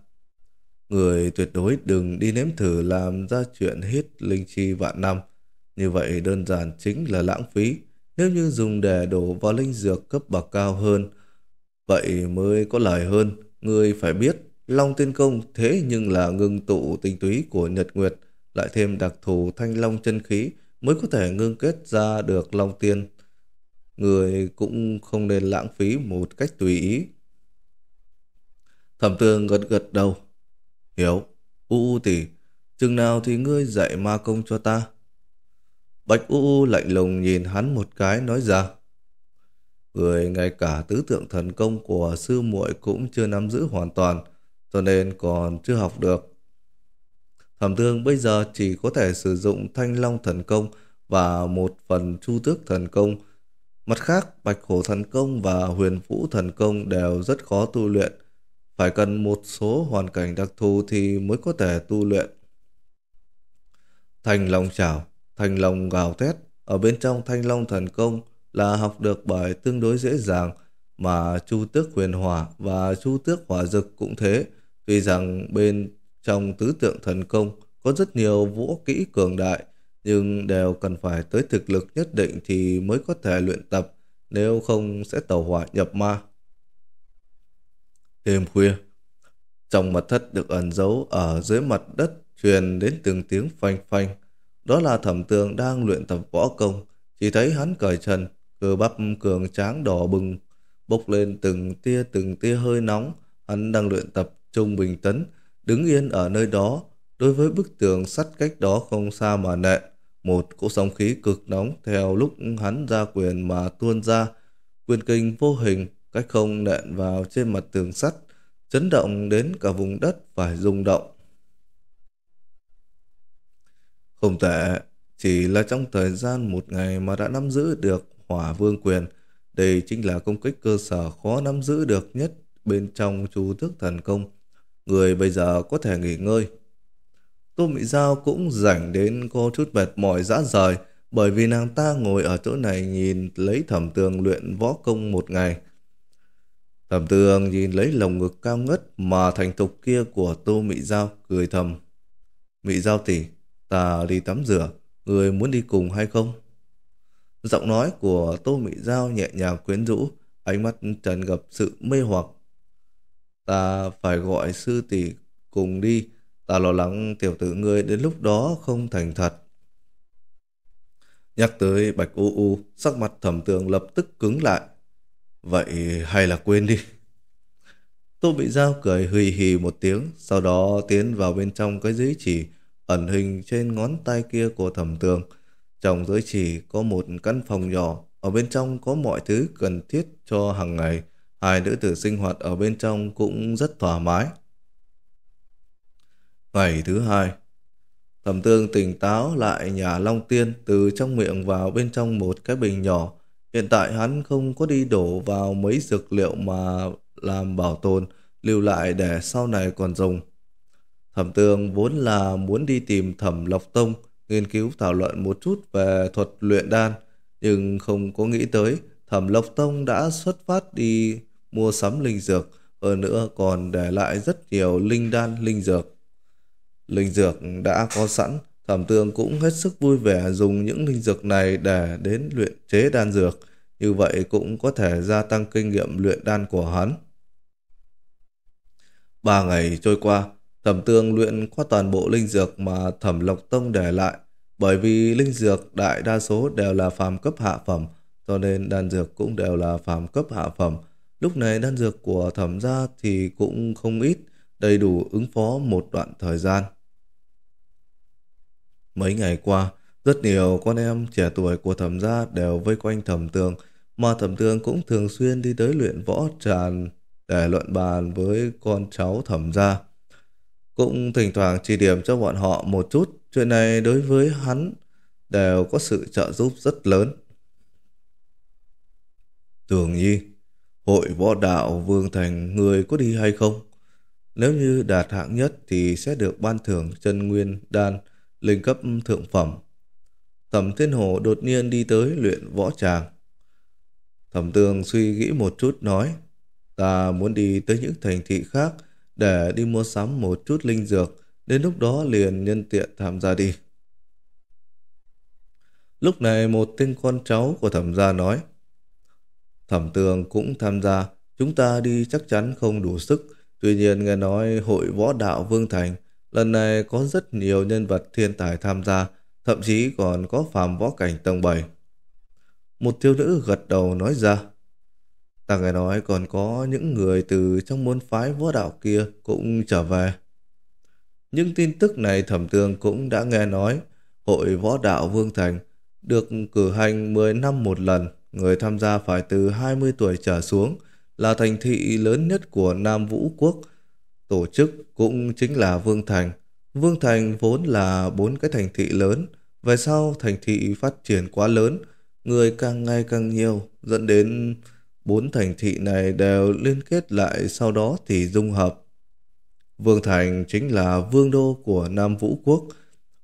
Người tuyệt đối đừng đi nếm thử làm ra chuyện hít linh chi vạn năm. Như vậy đơn giản chính là lãng phí. Nếu như dùng để đổ vào linh dược cấp bậc cao hơn, vậy mới có lời hơn. Người phải biết, Long Tiên Công thế nhưng là ngưng tụ tinh túy của Nhật Nguyệt, lại thêm đặc thù thanh long chân khí mới có thể ngưng kết ra được Long Tiên. Người cũng không nên lãng phí một cách tùy ý. Thẩm tường gật gật đầu, Hiếu, U U tỷ, chừng nào thì ngươi dạy ma công cho ta? Bạch U U lạnh lùng nhìn hắn một cái nói ra. Người ngay cả tứ tượng thần công của sư muội cũng chưa nắm giữ hoàn toàn, cho nên còn chưa học được. Thẩm thương bây giờ chỉ có thể sử dụng thanh long thần công và một phần chu tước thần công. Mặt khác, bạch hổ thần công và huyền vũ thần công đều rất khó tu luyện phải cần một số hoàn cảnh đặc thù thì mới có thể tu luyện. Thanh Long chảo, Thanh Long gào thét, ở bên trong Thanh Long thần công là học được bởi tương đối dễ dàng, mà Chu Tước Huyền Hỏa và Chu Tước Hỏa Dực cũng thế, tuy rằng bên trong tứ tượng thần công có rất nhiều vũ kỹ cường đại, nhưng đều cần phải tới thực lực nhất định thì mới có thể luyện tập, nếu không sẽ tẩu hỏa nhập ma. Đêm khuya, trong mật thất được ẩn giấu ở dưới mặt đất truyền đến từng tiếng phanh phanh. Đó là thẩm tường đang luyện tập võ công, chỉ thấy hắn cởi trần, cơ bắp cường tráng đỏ bừng, bốc lên từng tia từng tia hơi nóng. Hắn đang luyện tập trung bình tấn, đứng yên ở nơi đó, đối với bức tường sắt cách đó không xa mà nệ. Một cỗ sóng khí cực nóng theo lúc hắn ra quyền mà tuôn ra, quyền kinh vô hình cách không nện vào trên mặt tường sắt, chấn động đến cả vùng đất phải rung động. Không tệ, chỉ là trong thời gian một ngày mà đã nắm giữ được hỏa vương quyền, đây chính là công kích cơ sở khó nắm giữ được nhất bên trong chú thức thần công. Người bây giờ có thể nghỉ ngơi. Tô Mỹ Giao cũng rảnh đến có chút mệt mỏi dã rời bởi vì nàng ta ngồi ở chỗ này nhìn lấy thẩm tường luyện võ công một ngày. Thẩm tường nhìn lấy lồng ngực cao ngất mà thành tục kia của tô mị giao cười thầm. Mị giao tỷ, ta đi tắm rửa, người muốn đi cùng hay không? Giọng nói của tô mị giao nhẹ nhàng quyến rũ, ánh mắt tràn gặp sự mê hoặc. Ta phải gọi sư tỷ cùng đi, ta lo lắng tiểu tử ngươi đến lúc đó không thành thật. Nhắc tới Bạch U U, sắc mặt thẩm tường lập tức cứng lại. Vậy hay là quên đi. Tô Bị Giao cười hì hì một tiếng, sau đó tiến vào bên trong cái giới chỉ ẩn hình trên ngón tay kia của thẩm tường. Trong giới chỉ có một căn phòng nhỏ, ở bên trong có mọi thứ cần thiết cho hàng ngày. Hai nữ tử sinh hoạt ở bên trong cũng rất thoải mái. Ngày thứ hai, thẩm tương tỉnh táo lại nhà Long Tiên từ trong miệng vào bên trong một cái bình nhỏ. Hiện tại hắn không có đi đổ vào mấy dược liệu mà làm bảo tồn, lưu lại để sau này còn dùng. Thẩm Tường vốn là muốn đi tìm Thẩm Lộc Tông, nghiên cứu thảo luận một chút về thuật luyện đan, nhưng không có nghĩ tới Thẩm Lộc Tông đã xuất phát đi mua sắm linh dược, hơn nữa còn để lại rất nhiều linh đan linh dược. Linh dược đã có sẵn, Thẩm Tương cũng hết sức vui vẻ dùng những linh dược này để đến luyện chế đan dược, như vậy cũng có thể gia tăng kinh nghiệm luyện đan của hắn. Ba ngày trôi qua, Thẩm Tương luyện qua toàn bộ linh dược mà Thẩm Lộc Tông để lại, bởi vì linh dược đại đa số đều là phàm cấp hạ phẩm, cho nên đan dược cũng đều là phàm cấp hạ phẩm. Lúc này đan dược của Thẩm gia thì cũng không ít, đầy đủ ứng phó một đoạn thời gian. Mấy ngày qua, rất nhiều con em trẻ tuổi của thẩm gia đều vây quanh thẩm tường, mà thẩm tường cũng thường xuyên đi tới luyện võ tràn để luận bàn với con cháu thẩm gia. Cũng thỉnh thoảng chỉ điểm cho bọn họ một chút, chuyện này đối với hắn đều có sự trợ giúp rất lớn. Tường Nhi, hội võ đạo Vương Thành người có đi hay không? Nếu như đạt hạng nhất thì sẽ được ban thưởng chân nguyên đan linh cấp thượng phẩm. Thẩm Thiên Hồ đột nhiên đi tới luyện võ tràng. Thẩm Tường suy nghĩ một chút nói, ta muốn đi tới những thành thị khác để đi mua sắm một chút linh dược, đến lúc đó liền nhân tiện tham gia đi. Lúc này một tên con cháu của thẩm gia nói, Thẩm Tường cũng tham gia, chúng ta đi chắc chắn không đủ sức, tuy nhiên nghe nói hội võ đạo Vương Thành Lần này có rất nhiều nhân vật thiên tài tham gia, thậm chí còn có phàm võ cảnh tầng 7. Một thiếu nữ gật đầu nói ra. Ta nghe nói còn có những người từ trong môn phái võ đạo kia cũng trở về. Những tin tức này thẩm tường cũng đã nghe nói hội võ đạo Vương Thành được cử hành 10 năm một lần. Người tham gia phải từ 20 tuổi trở xuống là thành thị lớn nhất của Nam Vũ Quốc – Tổ chức cũng chính là Vương Thành. Vương Thành vốn là bốn cái thành thị lớn, về sau thành thị phát triển quá lớn, người càng ngày càng nhiều, dẫn đến bốn thành thị này đều liên kết lại sau đó thì dung hợp. Vương Thành chính là vương đô của Nam Vũ Quốc.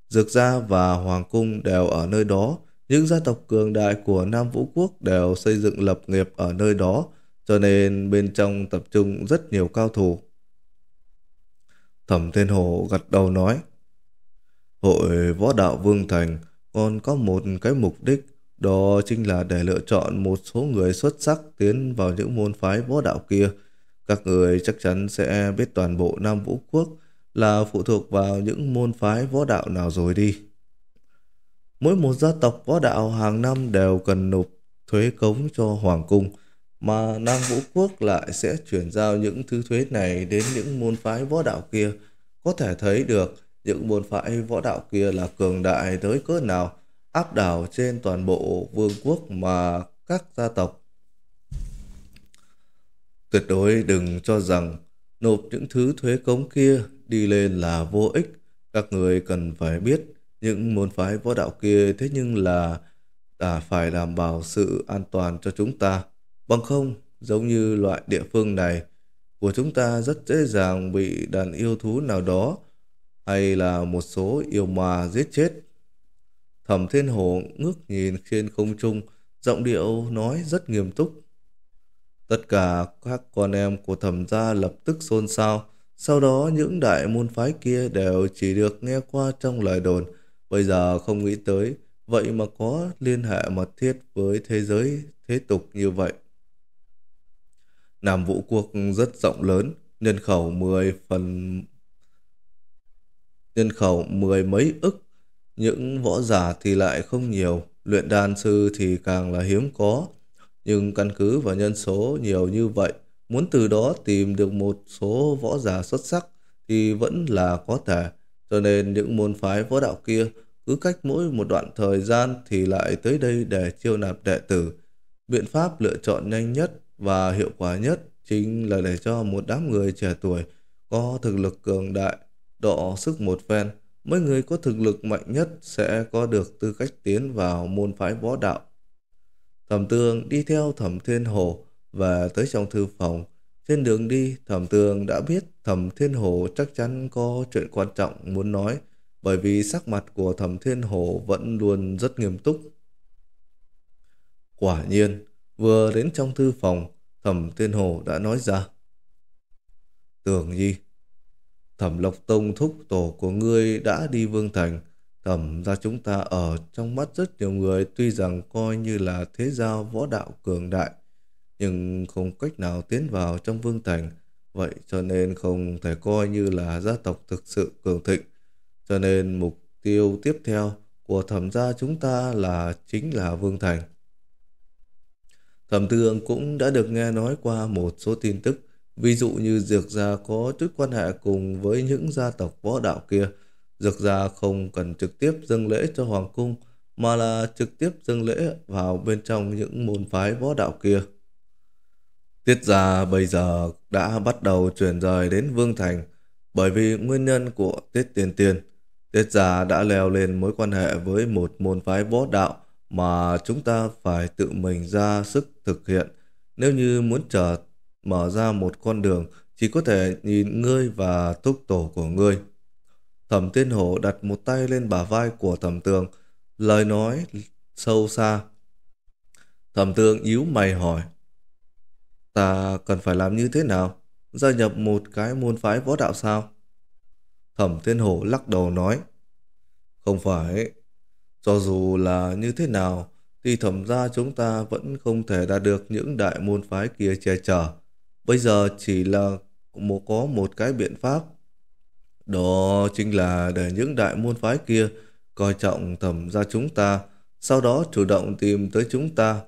Dược gia và Hoàng Cung đều ở nơi đó. Những gia tộc cường đại của Nam Vũ Quốc đều xây dựng lập nghiệp ở nơi đó, cho nên bên trong tập trung rất nhiều cao thủ. Thẩm Thiên Hồ gật đầu nói. Hội Võ Đạo Vương Thành còn có một cái mục đích, đó chính là để lựa chọn một số người xuất sắc tiến vào những môn phái võ đạo kia. Các người chắc chắn sẽ biết toàn bộ Nam Vũ Quốc là phụ thuộc vào những môn phái võ đạo nào rồi đi. Mỗi một gia tộc võ đạo hàng năm đều cần nộp thuế cống cho Hoàng Cung, mà Nam Vũ Quốc lại sẽ chuyển giao những thứ thuế này đến những môn phái võ đạo kia. Có thể thấy được những môn phái võ đạo kia là cường đại tới cỡ nào, áp đảo trên toàn bộ vương quốc mà các gia tộc. Tuyệt đối đừng cho rằng nộp những thứ thuế cống kia đi lên là vô ích. Các người cần phải biết những môn phái võ đạo kia thế nhưng là đã à, phải đảm bảo sự an toàn cho chúng ta Bằng không, giống như loại địa phương này, của chúng ta rất dễ dàng bị đàn yêu thú nào đó hay là một số yêu ma giết chết. Thẩm Thiên hồ ngước nhìn trên không trung, giọng điệu nói rất nghiêm túc. Tất cả các con em của thẩm gia lập tức xôn xao, sau đó những đại môn phái kia đều chỉ được nghe qua trong lời đồn, bây giờ không nghĩ tới, vậy mà có liên hệ mật thiết với thế giới thế tục như vậy. Nam Vũ Quốc rất rộng lớn, nhân khẩu 10 phần nhân khẩu mười mấy ức, những võ giả thì lại không nhiều, luyện đan sư thì càng là hiếm có. Nhưng căn cứ vào nhân số nhiều như vậy, muốn từ đó tìm được một số võ giả xuất sắc thì vẫn là có thể. Cho nên những môn phái võ đạo kia cứ cách mỗi một đoạn thời gian thì lại tới đây để chiêu nạp đệ tử. Biện pháp lựa chọn nhanh nhất và hiệu quả nhất chính là để cho một đám người trẻ tuổi có thực lực cường đại, độ sức một phen. Mấy người có thực lực mạnh nhất sẽ có được tư cách tiến vào môn phái võ đạo. Thẩm tường đi theo Thẩm Thiên Hồ và tới trong thư phòng. Trên đường đi, Thẩm tường đã biết Thẩm Thiên Hồ chắc chắn có chuyện quan trọng muốn nói bởi vì sắc mặt của Thẩm Thiên Hồ vẫn luôn rất nghiêm túc. Quả nhiên, Vừa đến trong thư phòng, thẩm thiên hồ đã nói ra. tường gì? Thẩm Lộc Tông thúc tổ của ngươi đã đi Vương Thành. Thẩm ra chúng ta ở trong mắt rất nhiều người tuy rằng coi như là thế giao võ đạo cường đại, nhưng không cách nào tiến vào trong Vương Thành. Vậy cho nên không thể coi như là gia tộc thực sự cường thịnh. Cho nên mục tiêu tiếp theo của thẩm gia chúng ta là chính là Vương Thành. Thẩm Tư cũng đã được nghe nói qua một số tin tức, ví dụ như Dược Gia có chút quan hệ cùng với những gia tộc võ đạo kia. Dược Gia không cần trực tiếp dâng lễ cho Hoàng Cung, mà là trực tiếp dâng lễ vào bên trong những môn phái võ đạo kia. Tiết Gia bây giờ đã bắt đầu chuyển rời đến Vương Thành, bởi vì nguyên nhân của Tiết Tiền Tiền. Tiết Gia đã leo lên mối quan hệ với một môn phái võ đạo, mà chúng ta phải tự mình ra sức thực hiện. Nếu như muốn chờ mở ra một con đường, chỉ có thể nhìn ngươi và thúc tổ của ngươi. Thẩm Thiên Hổ đặt một tay lên bả vai của Thẩm Tường, lời nói sâu xa. Thẩm Tường yếu mày hỏi, ta cần phải làm như thế nào? Gia nhập một cái môn phái võ đạo sao? Thẩm Thiên Hổ lắc đầu nói, không phải cho dù là như thế nào, thì thẩm ra chúng ta vẫn không thể đạt được những đại môn phái kia che chở. Bây giờ chỉ là một có một cái biện pháp. Đó chính là để những đại môn phái kia coi trọng thẩm ra chúng ta, sau đó chủ động tìm tới chúng ta.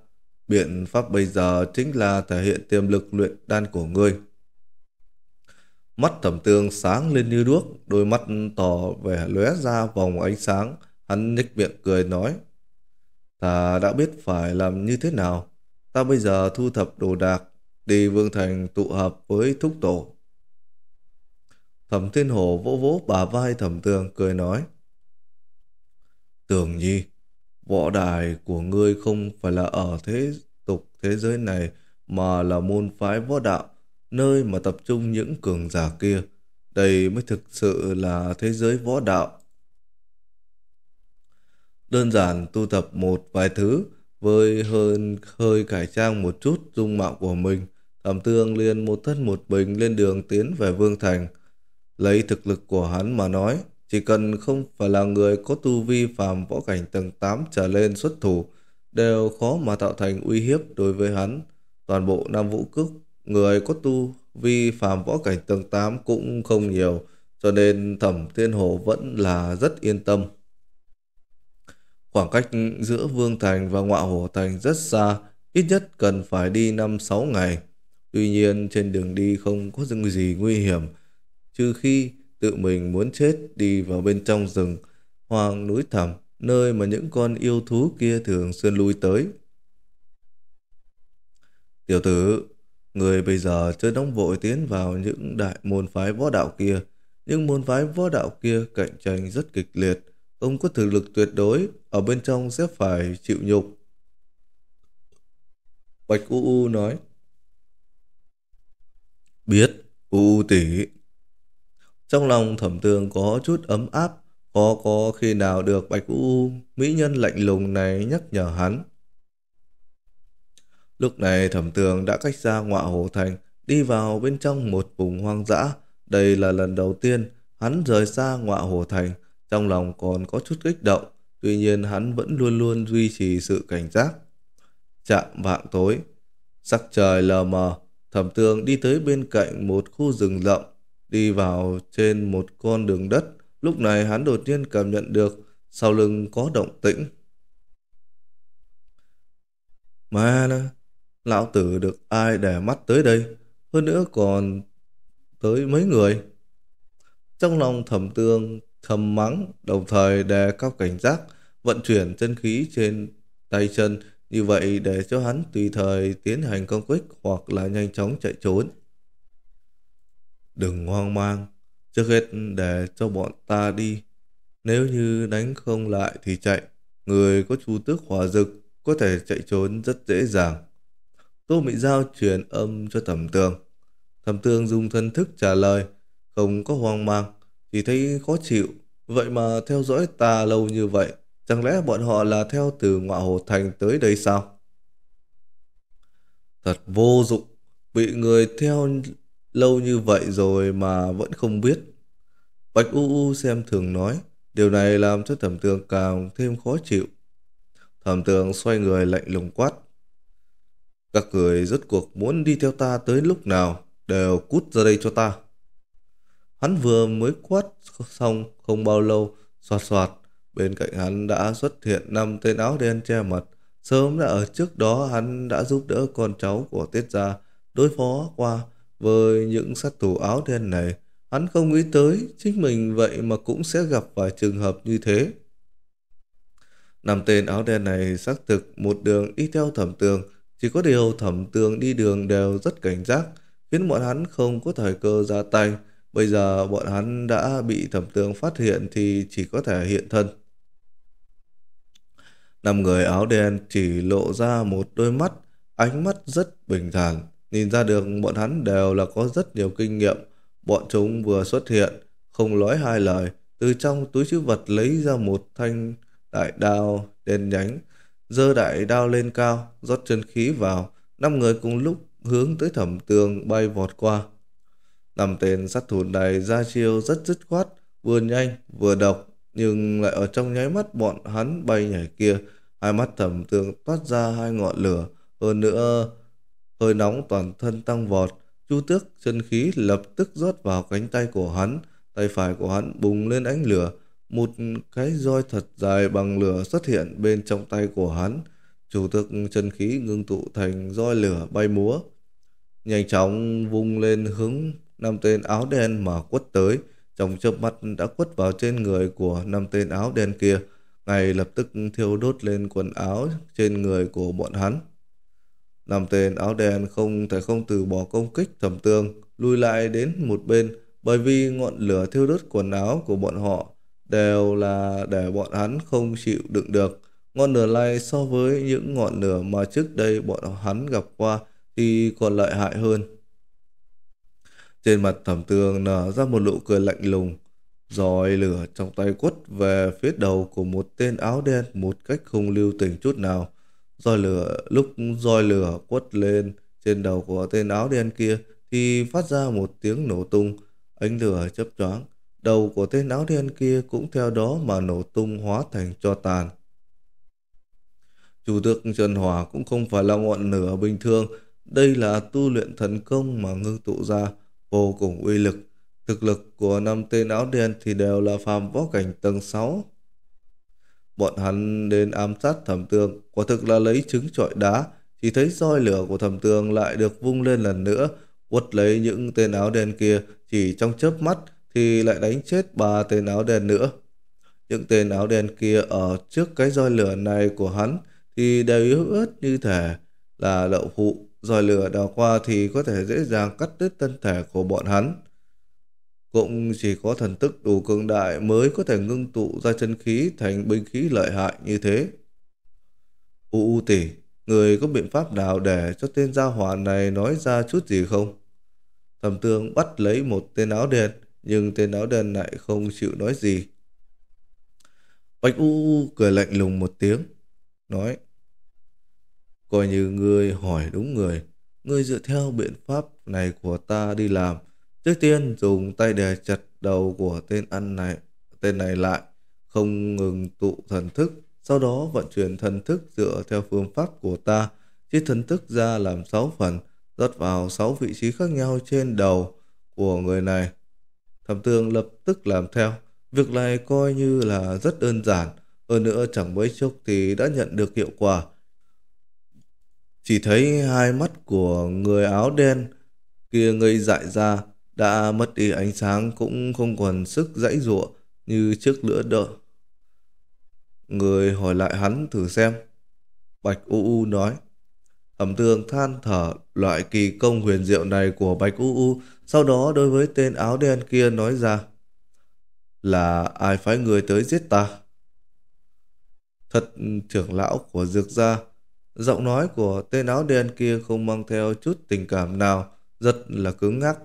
Biện pháp bây giờ chính là thể hiện tiềm lực luyện đan của ngươi. Mắt thẩm tương sáng lên như đuốc, đôi mắt tỏ vẻ lóe ra vòng ánh sáng, Hắn nhếch miệng cười nói. Ta đã biết phải làm như thế nào. Ta bây giờ thu thập đồ đạc, đi Vương Thành tụ hợp với thúc tổ. Thẩm Thiên Hổ vỗ vỗ bà vai Thẩm Tường cười nói. Tường Nhi, võ đài của ngươi không phải là ở thế tục thế giới này mà là môn phái võ đạo, nơi mà tập trung những cường giả kia. Đây mới thực sự là thế giới võ đạo đơn giản tu tập một vài thứ với hơn hơi cải trang một chút dung mạo của mình thẩm tương liền một thân một bình lên đường tiến về vương thành lấy thực lực của hắn mà nói chỉ cần không phải là người có tu vi phàm võ cảnh tầng 8 trở lên xuất thủ đều khó mà tạo thành uy hiếp đối với hắn toàn bộ nam vũ cước người có tu vi phàm võ cảnh tầng 8 cũng không nhiều cho nên thẩm thiên hồ vẫn là rất yên tâm Khoảng cách giữa Vương Thành và Ngọa Hổ Thành rất xa, ít nhất cần phải đi 5-6 ngày. Tuy nhiên trên đường đi không có gì nguy hiểm, trừ khi tự mình muốn chết đi vào bên trong rừng, hoàng núi thẳm, nơi mà những con yêu thú kia thường xuyên lui tới. Tiểu tử, người bây giờ chưa đóng vội tiến vào những đại môn phái võ đạo kia. Nhưng môn phái võ đạo kia cạnh tranh rất kịch liệt. Ông có thực lực tuyệt đối, ở bên trong sẽ phải chịu nhục. Bạch U U nói. Biết, U U tỷ. Trong lòng thẩm tường có chút ấm áp, có có khi nào được Bạch U U, mỹ nhân lạnh lùng này nhắc nhở hắn. Lúc này thẩm tường đã cách ra ngọa hồ thành, đi vào bên trong một vùng hoang dã. Đây là lần đầu tiên hắn rời xa ngọa hồ thành, trong lòng còn có chút kích động, tuy nhiên hắn vẫn luôn luôn duy trì sự cảnh giác. Chạm vạng tối, sắc trời lờ mờ, thẩm tường đi tới bên cạnh một khu rừng rậm, đi vào trên một con đường đất. Lúc này hắn đột nhiên cảm nhận được sau lưng có động tĩnh. Mà là, lão tử được ai để mắt tới đây, hơn nữa còn tới mấy người. Trong lòng thẩm tương thầm mắng, đồng thời đề cao cảnh giác, vận chuyển chân khí trên tay chân như vậy để cho hắn tùy thời tiến hành công kích hoặc là nhanh chóng chạy trốn. Đừng hoang mang, trước hết để cho bọn ta đi. Nếu như đánh không lại thì chạy, người có chu tước hỏa dực có thể chạy trốn rất dễ dàng. Tô Mỹ Giao truyền âm cho Thẩm Tường. Thẩm Tường dùng thân thức trả lời, không có hoang mang thì thấy khó chịu. Vậy mà theo dõi ta lâu như vậy, chẳng lẽ bọn họ là theo từ ngọa hồ thành tới đây sao? Thật vô dụng, bị người theo lâu như vậy rồi mà vẫn không biết. Bạch U U xem thường nói, điều này làm cho thẩm tường càng thêm khó chịu. Thẩm tường xoay người lạnh lùng quát. Các người rốt cuộc muốn đi theo ta tới lúc nào, đều cút ra đây cho ta. Hắn vừa mới quát xong không bao lâu, soạt soạt, bên cạnh hắn đã xuất hiện năm tên áo đen che mặt. Sớm đã ở trước đó hắn đã giúp đỡ con cháu của Tiết Gia đối phó qua với những sát thủ áo đen này. Hắn không nghĩ tới chính mình vậy mà cũng sẽ gặp vài trường hợp như thế. Năm tên áo đen này xác thực một đường đi theo thẩm tường, chỉ có điều thẩm tường đi đường đều rất cảnh giác, khiến bọn hắn không có thời cơ ra tay. Bây giờ bọn hắn đã bị thẩm tướng phát hiện thì chỉ có thể hiện thân. Năm người áo đen chỉ lộ ra một đôi mắt, ánh mắt rất bình thản. Nhìn ra được bọn hắn đều là có rất nhiều kinh nghiệm. Bọn chúng vừa xuất hiện, không nói hai lời, từ trong túi chữ vật lấy ra một thanh đại đao đen nhánh, giơ đại đao lên cao, rót chân khí vào. Năm người cùng lúc hướng tới thẩm tường bay vọt qua. Năm tên sát thủ này ra chiêu rất dứt khoát, vừa nhanh vừa độc, nhưng lại ở trong nháy mắt bọn hắn bay nhảy kia, hai mắt thẩm tường toát ra hai ngọn lửa, hơn nữa hơi nóng toàn thân tăng vọt, chu tước chân khí lập tức rót vào cánh tay của hắn, tay phải của hắn bùng lên ánh lửa, một cái roi thật dài bằng lửa xuất hiện bên trong tay của hắn, chủ tước chân khí ngưng tụ thành roi lửa bay múa, nhanh chóng vung lên hướng năm tên áo đen mà quất tới, trong chớp mắt đã quất vào trên người của năm tên áo đen kia, ngay lập tức thiêu đốt lên quần áo trên người của bọn hắn. Năm tên áo đen không thể không từ bỏ công kích thầm tương, lùi lại đến một bên bởi vì ngọn lửa thiêu đốt quần áo của bọn họ đều là để bọn hắn không chịu đựng được. Ngọn lửa này so với những ngọn lửa mà trước đây bọn hắn gặp qua thì còn lợi hại hơn. Trên mặt thẩm tường nở ra một nụ cười lạnh lùng, rồi lửa trong tay quất về phía đầu của một tên áo đen một cách không lưu tình chút nào. Roi lửa lúc roi lửa quất lên trên đầu của tên áo đen kia thì phát ra một tiếng nổ tung, ánh lửa chớp choáng, đầu của tên áo đen kia cũng theo đó mà nổ tung hóa thành cho tàn. Chủ tước Trần Hỏa cũng không phải là ngọn lửa bình thường, đây là tu luyện thần công mà ngưng tụ ra, vô cùng uy lực. Thực lực của năm tên áo đen thì đều là phàm võ cảnh tầng 6. Bọn hắn đến ám sát thẩm tường quả thực là lấy trứng trọi đá, chỉ thấy roi lửa của thẩm tường lại được vung lên lần nữa, quất lấy những tên áo đen kia chỉ trong chớp mắt thì lại đánh chết ba tên áo đen nữa. Những tên áo đen kia ở trước cái roi lửa này của hắn thì đều yếu ớt như thể là đậu phụ rồi lửa đào qua thì có thể dễ dàng cắt đứt thân thể của bọn hắn. Cũng chỉ có thần tức đủ cường đại mới có thể ngưng tụ ra chân khí thành binh khí lợi hại như thế. U U tỷ, người có biện pháp nào để cho tên gia hỏa này nói ra chút gì không? Thầm tương bắt lấy một tên áo đen, nhưng tên áo đen lại không chịu nói gì. Bạch U U cười lạnh lùng một tiếng, nói Coi như ngươi hỏi đúng người, ngươi dựa theo biện pháp này của ta đi làm. Trước tiên dùng tay đè chặt đầu của tên ăn này, tên này lại, không ngừng tụ thần thức, sau đó vận chuyển thần thức dựa theo phương pháp của ta, chia thần thức ra làm sáu phần, rót vào sáu vị trí khác nhau trên đầu của người này. Thẩm tường lập tức làm theo. Việc này coi như là rất đơn giản, hơn nữa chẳng mấy chốc thì đã nhận được hiệu quả. Chỉ thấy hai mắt của người áo đen kia ngây dại ra, đã mất đi ánh sáng cũng không còn sức dãy giụa như trước lửa đỡ. Người hỏi lại hắn thử xem. Bạch U U nói, Thẩm tường than thở loại kỳ công huyền diệu này của Bạch U U, sau đó đối với tên áo đen kia nói ra, là ai phái người tới giết ta? Thật trưởng lão của Dược Gia Giọng nói của tên áo đen kia không mang theo chút tình cảm nào, rất là cứng ngắc.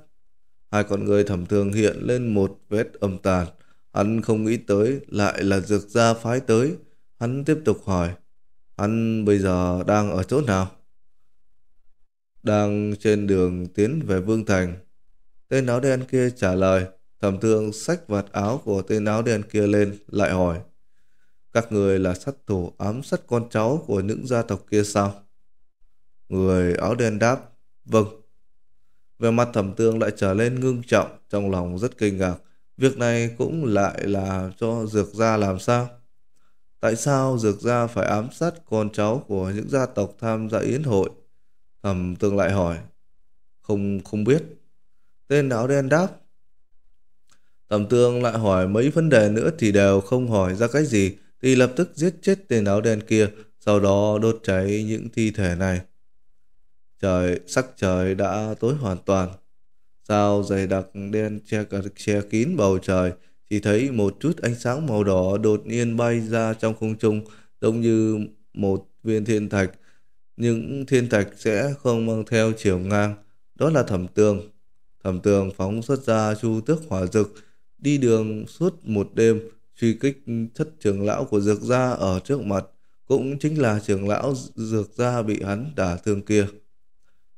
Hai con người thẩm thường hiện lên một vết âm tàn. Hắn không nghĩ tới lại là dược gia phái tới. Hắn tiếp tục hỏi, hắn bây giờ đang ở chỗ nào? Đang trên đường tiến về Vương Thành. Tên áo đen kia trả lời, thẩm thường xách vạt áo của tên áo đen kia lên lại hỏi, các người là sát thủ ám sát con cháu của những gia tộc kia sao? Người áo đen đáp, vâng. Về mặt thẩm tương lại trở lên ngưng trọng, trong lòng rất kinh ngạc. Việc này cũng lại là cho dược gia làm sao? Tại sao dược gia phải ám sát con cháu của những gia tộc tham gia yến hội? Thẩm tương lại hỏi. Không, không biết. Tên áo đen đáp. Thẩm tương lại hỏi mấy vấn đề nữa thì đều không hỏi ra cái gì thì lập tức giết chết tên áo đen kia, sau đó đốt cháy những thi thể này. Trời, sắc trời đã tối hoàn toàn. Sao dày đặc đen che, che kín bầu trời, chỉ thấy một chút ánh sáng màu đỏ đột nhiên bay ra trong không trung giống như một viên thiên thạch. Những thiên thạch sẽ không mang theo chiều ngang, đó là thẩm tường. Thẩm tường phóng xuất ra chu tước hỏa dực đi đường suốt một đêm, truy kích thất trưởng lão của dược gia ở trước mặt, cũng chính là trưởng lão dược gia bị hắn đả thương kia.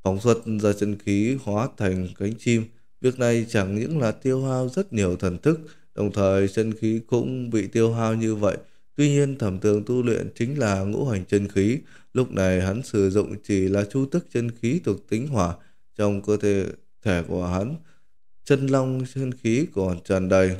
Phóng xuất ra chân khí hóa thành cánh chim, việc này chẳng những là tiêu hao rất nhiều thần thức, đồng thời chân khí cũng bị tiêu hao như vậy. Tuy nhiên thẩm tường tu luyện chính là ngũ hành chân khí, lúc này hắn sử dụng chỉ là chu tức chân khí thuộc tính hỏa trong cơ thể thể của hắn. Chân long chân khí còn tràn đầy,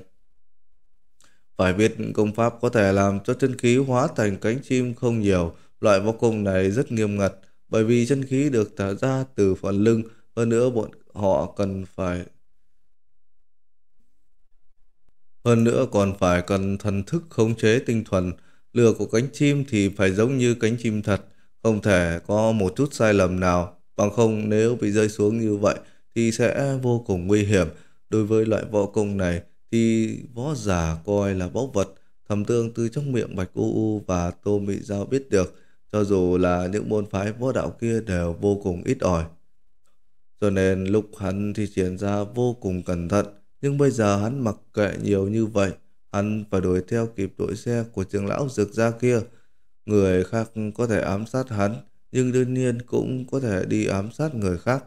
phải biết công pháp có thể làm cho chân khí hóa thành cánh chim không nhiều. Loại võ công này rất nghiêm ngặt bởi vì chân khí được thả ra từ phần lưng. Hơn nữa bọn họ cần phải hơn nữa còn phải cần thần thức khống chế tinh thuần. Lửa của cánh chim thì phải giống như cánh chim thật, không thể có một chút sai lầm nào. Bằng không nếu bị rơi xuống như vậy thì sẽ vô cùng nguy hiểm. Đối với loại võ công này, thì võ giả coi là báu vật thầm tương từ trong miệng Bạch U U và Tô mỹ Giao biết được cho dù là những môn phái võ đạo kia đều vô cùng ít ỏi. Cho nên lúc hắn thì triển ra vô cùng cẩn thận, nhưng bây giờ hắn mặc kệ nhiều như vậy, hắn phải đuổi theo kịp đội xe của trường lão dược gia kia. Người khác có thể ám sát hắn, nhưng đương nhiên cũng có thể đi ám sát người khác.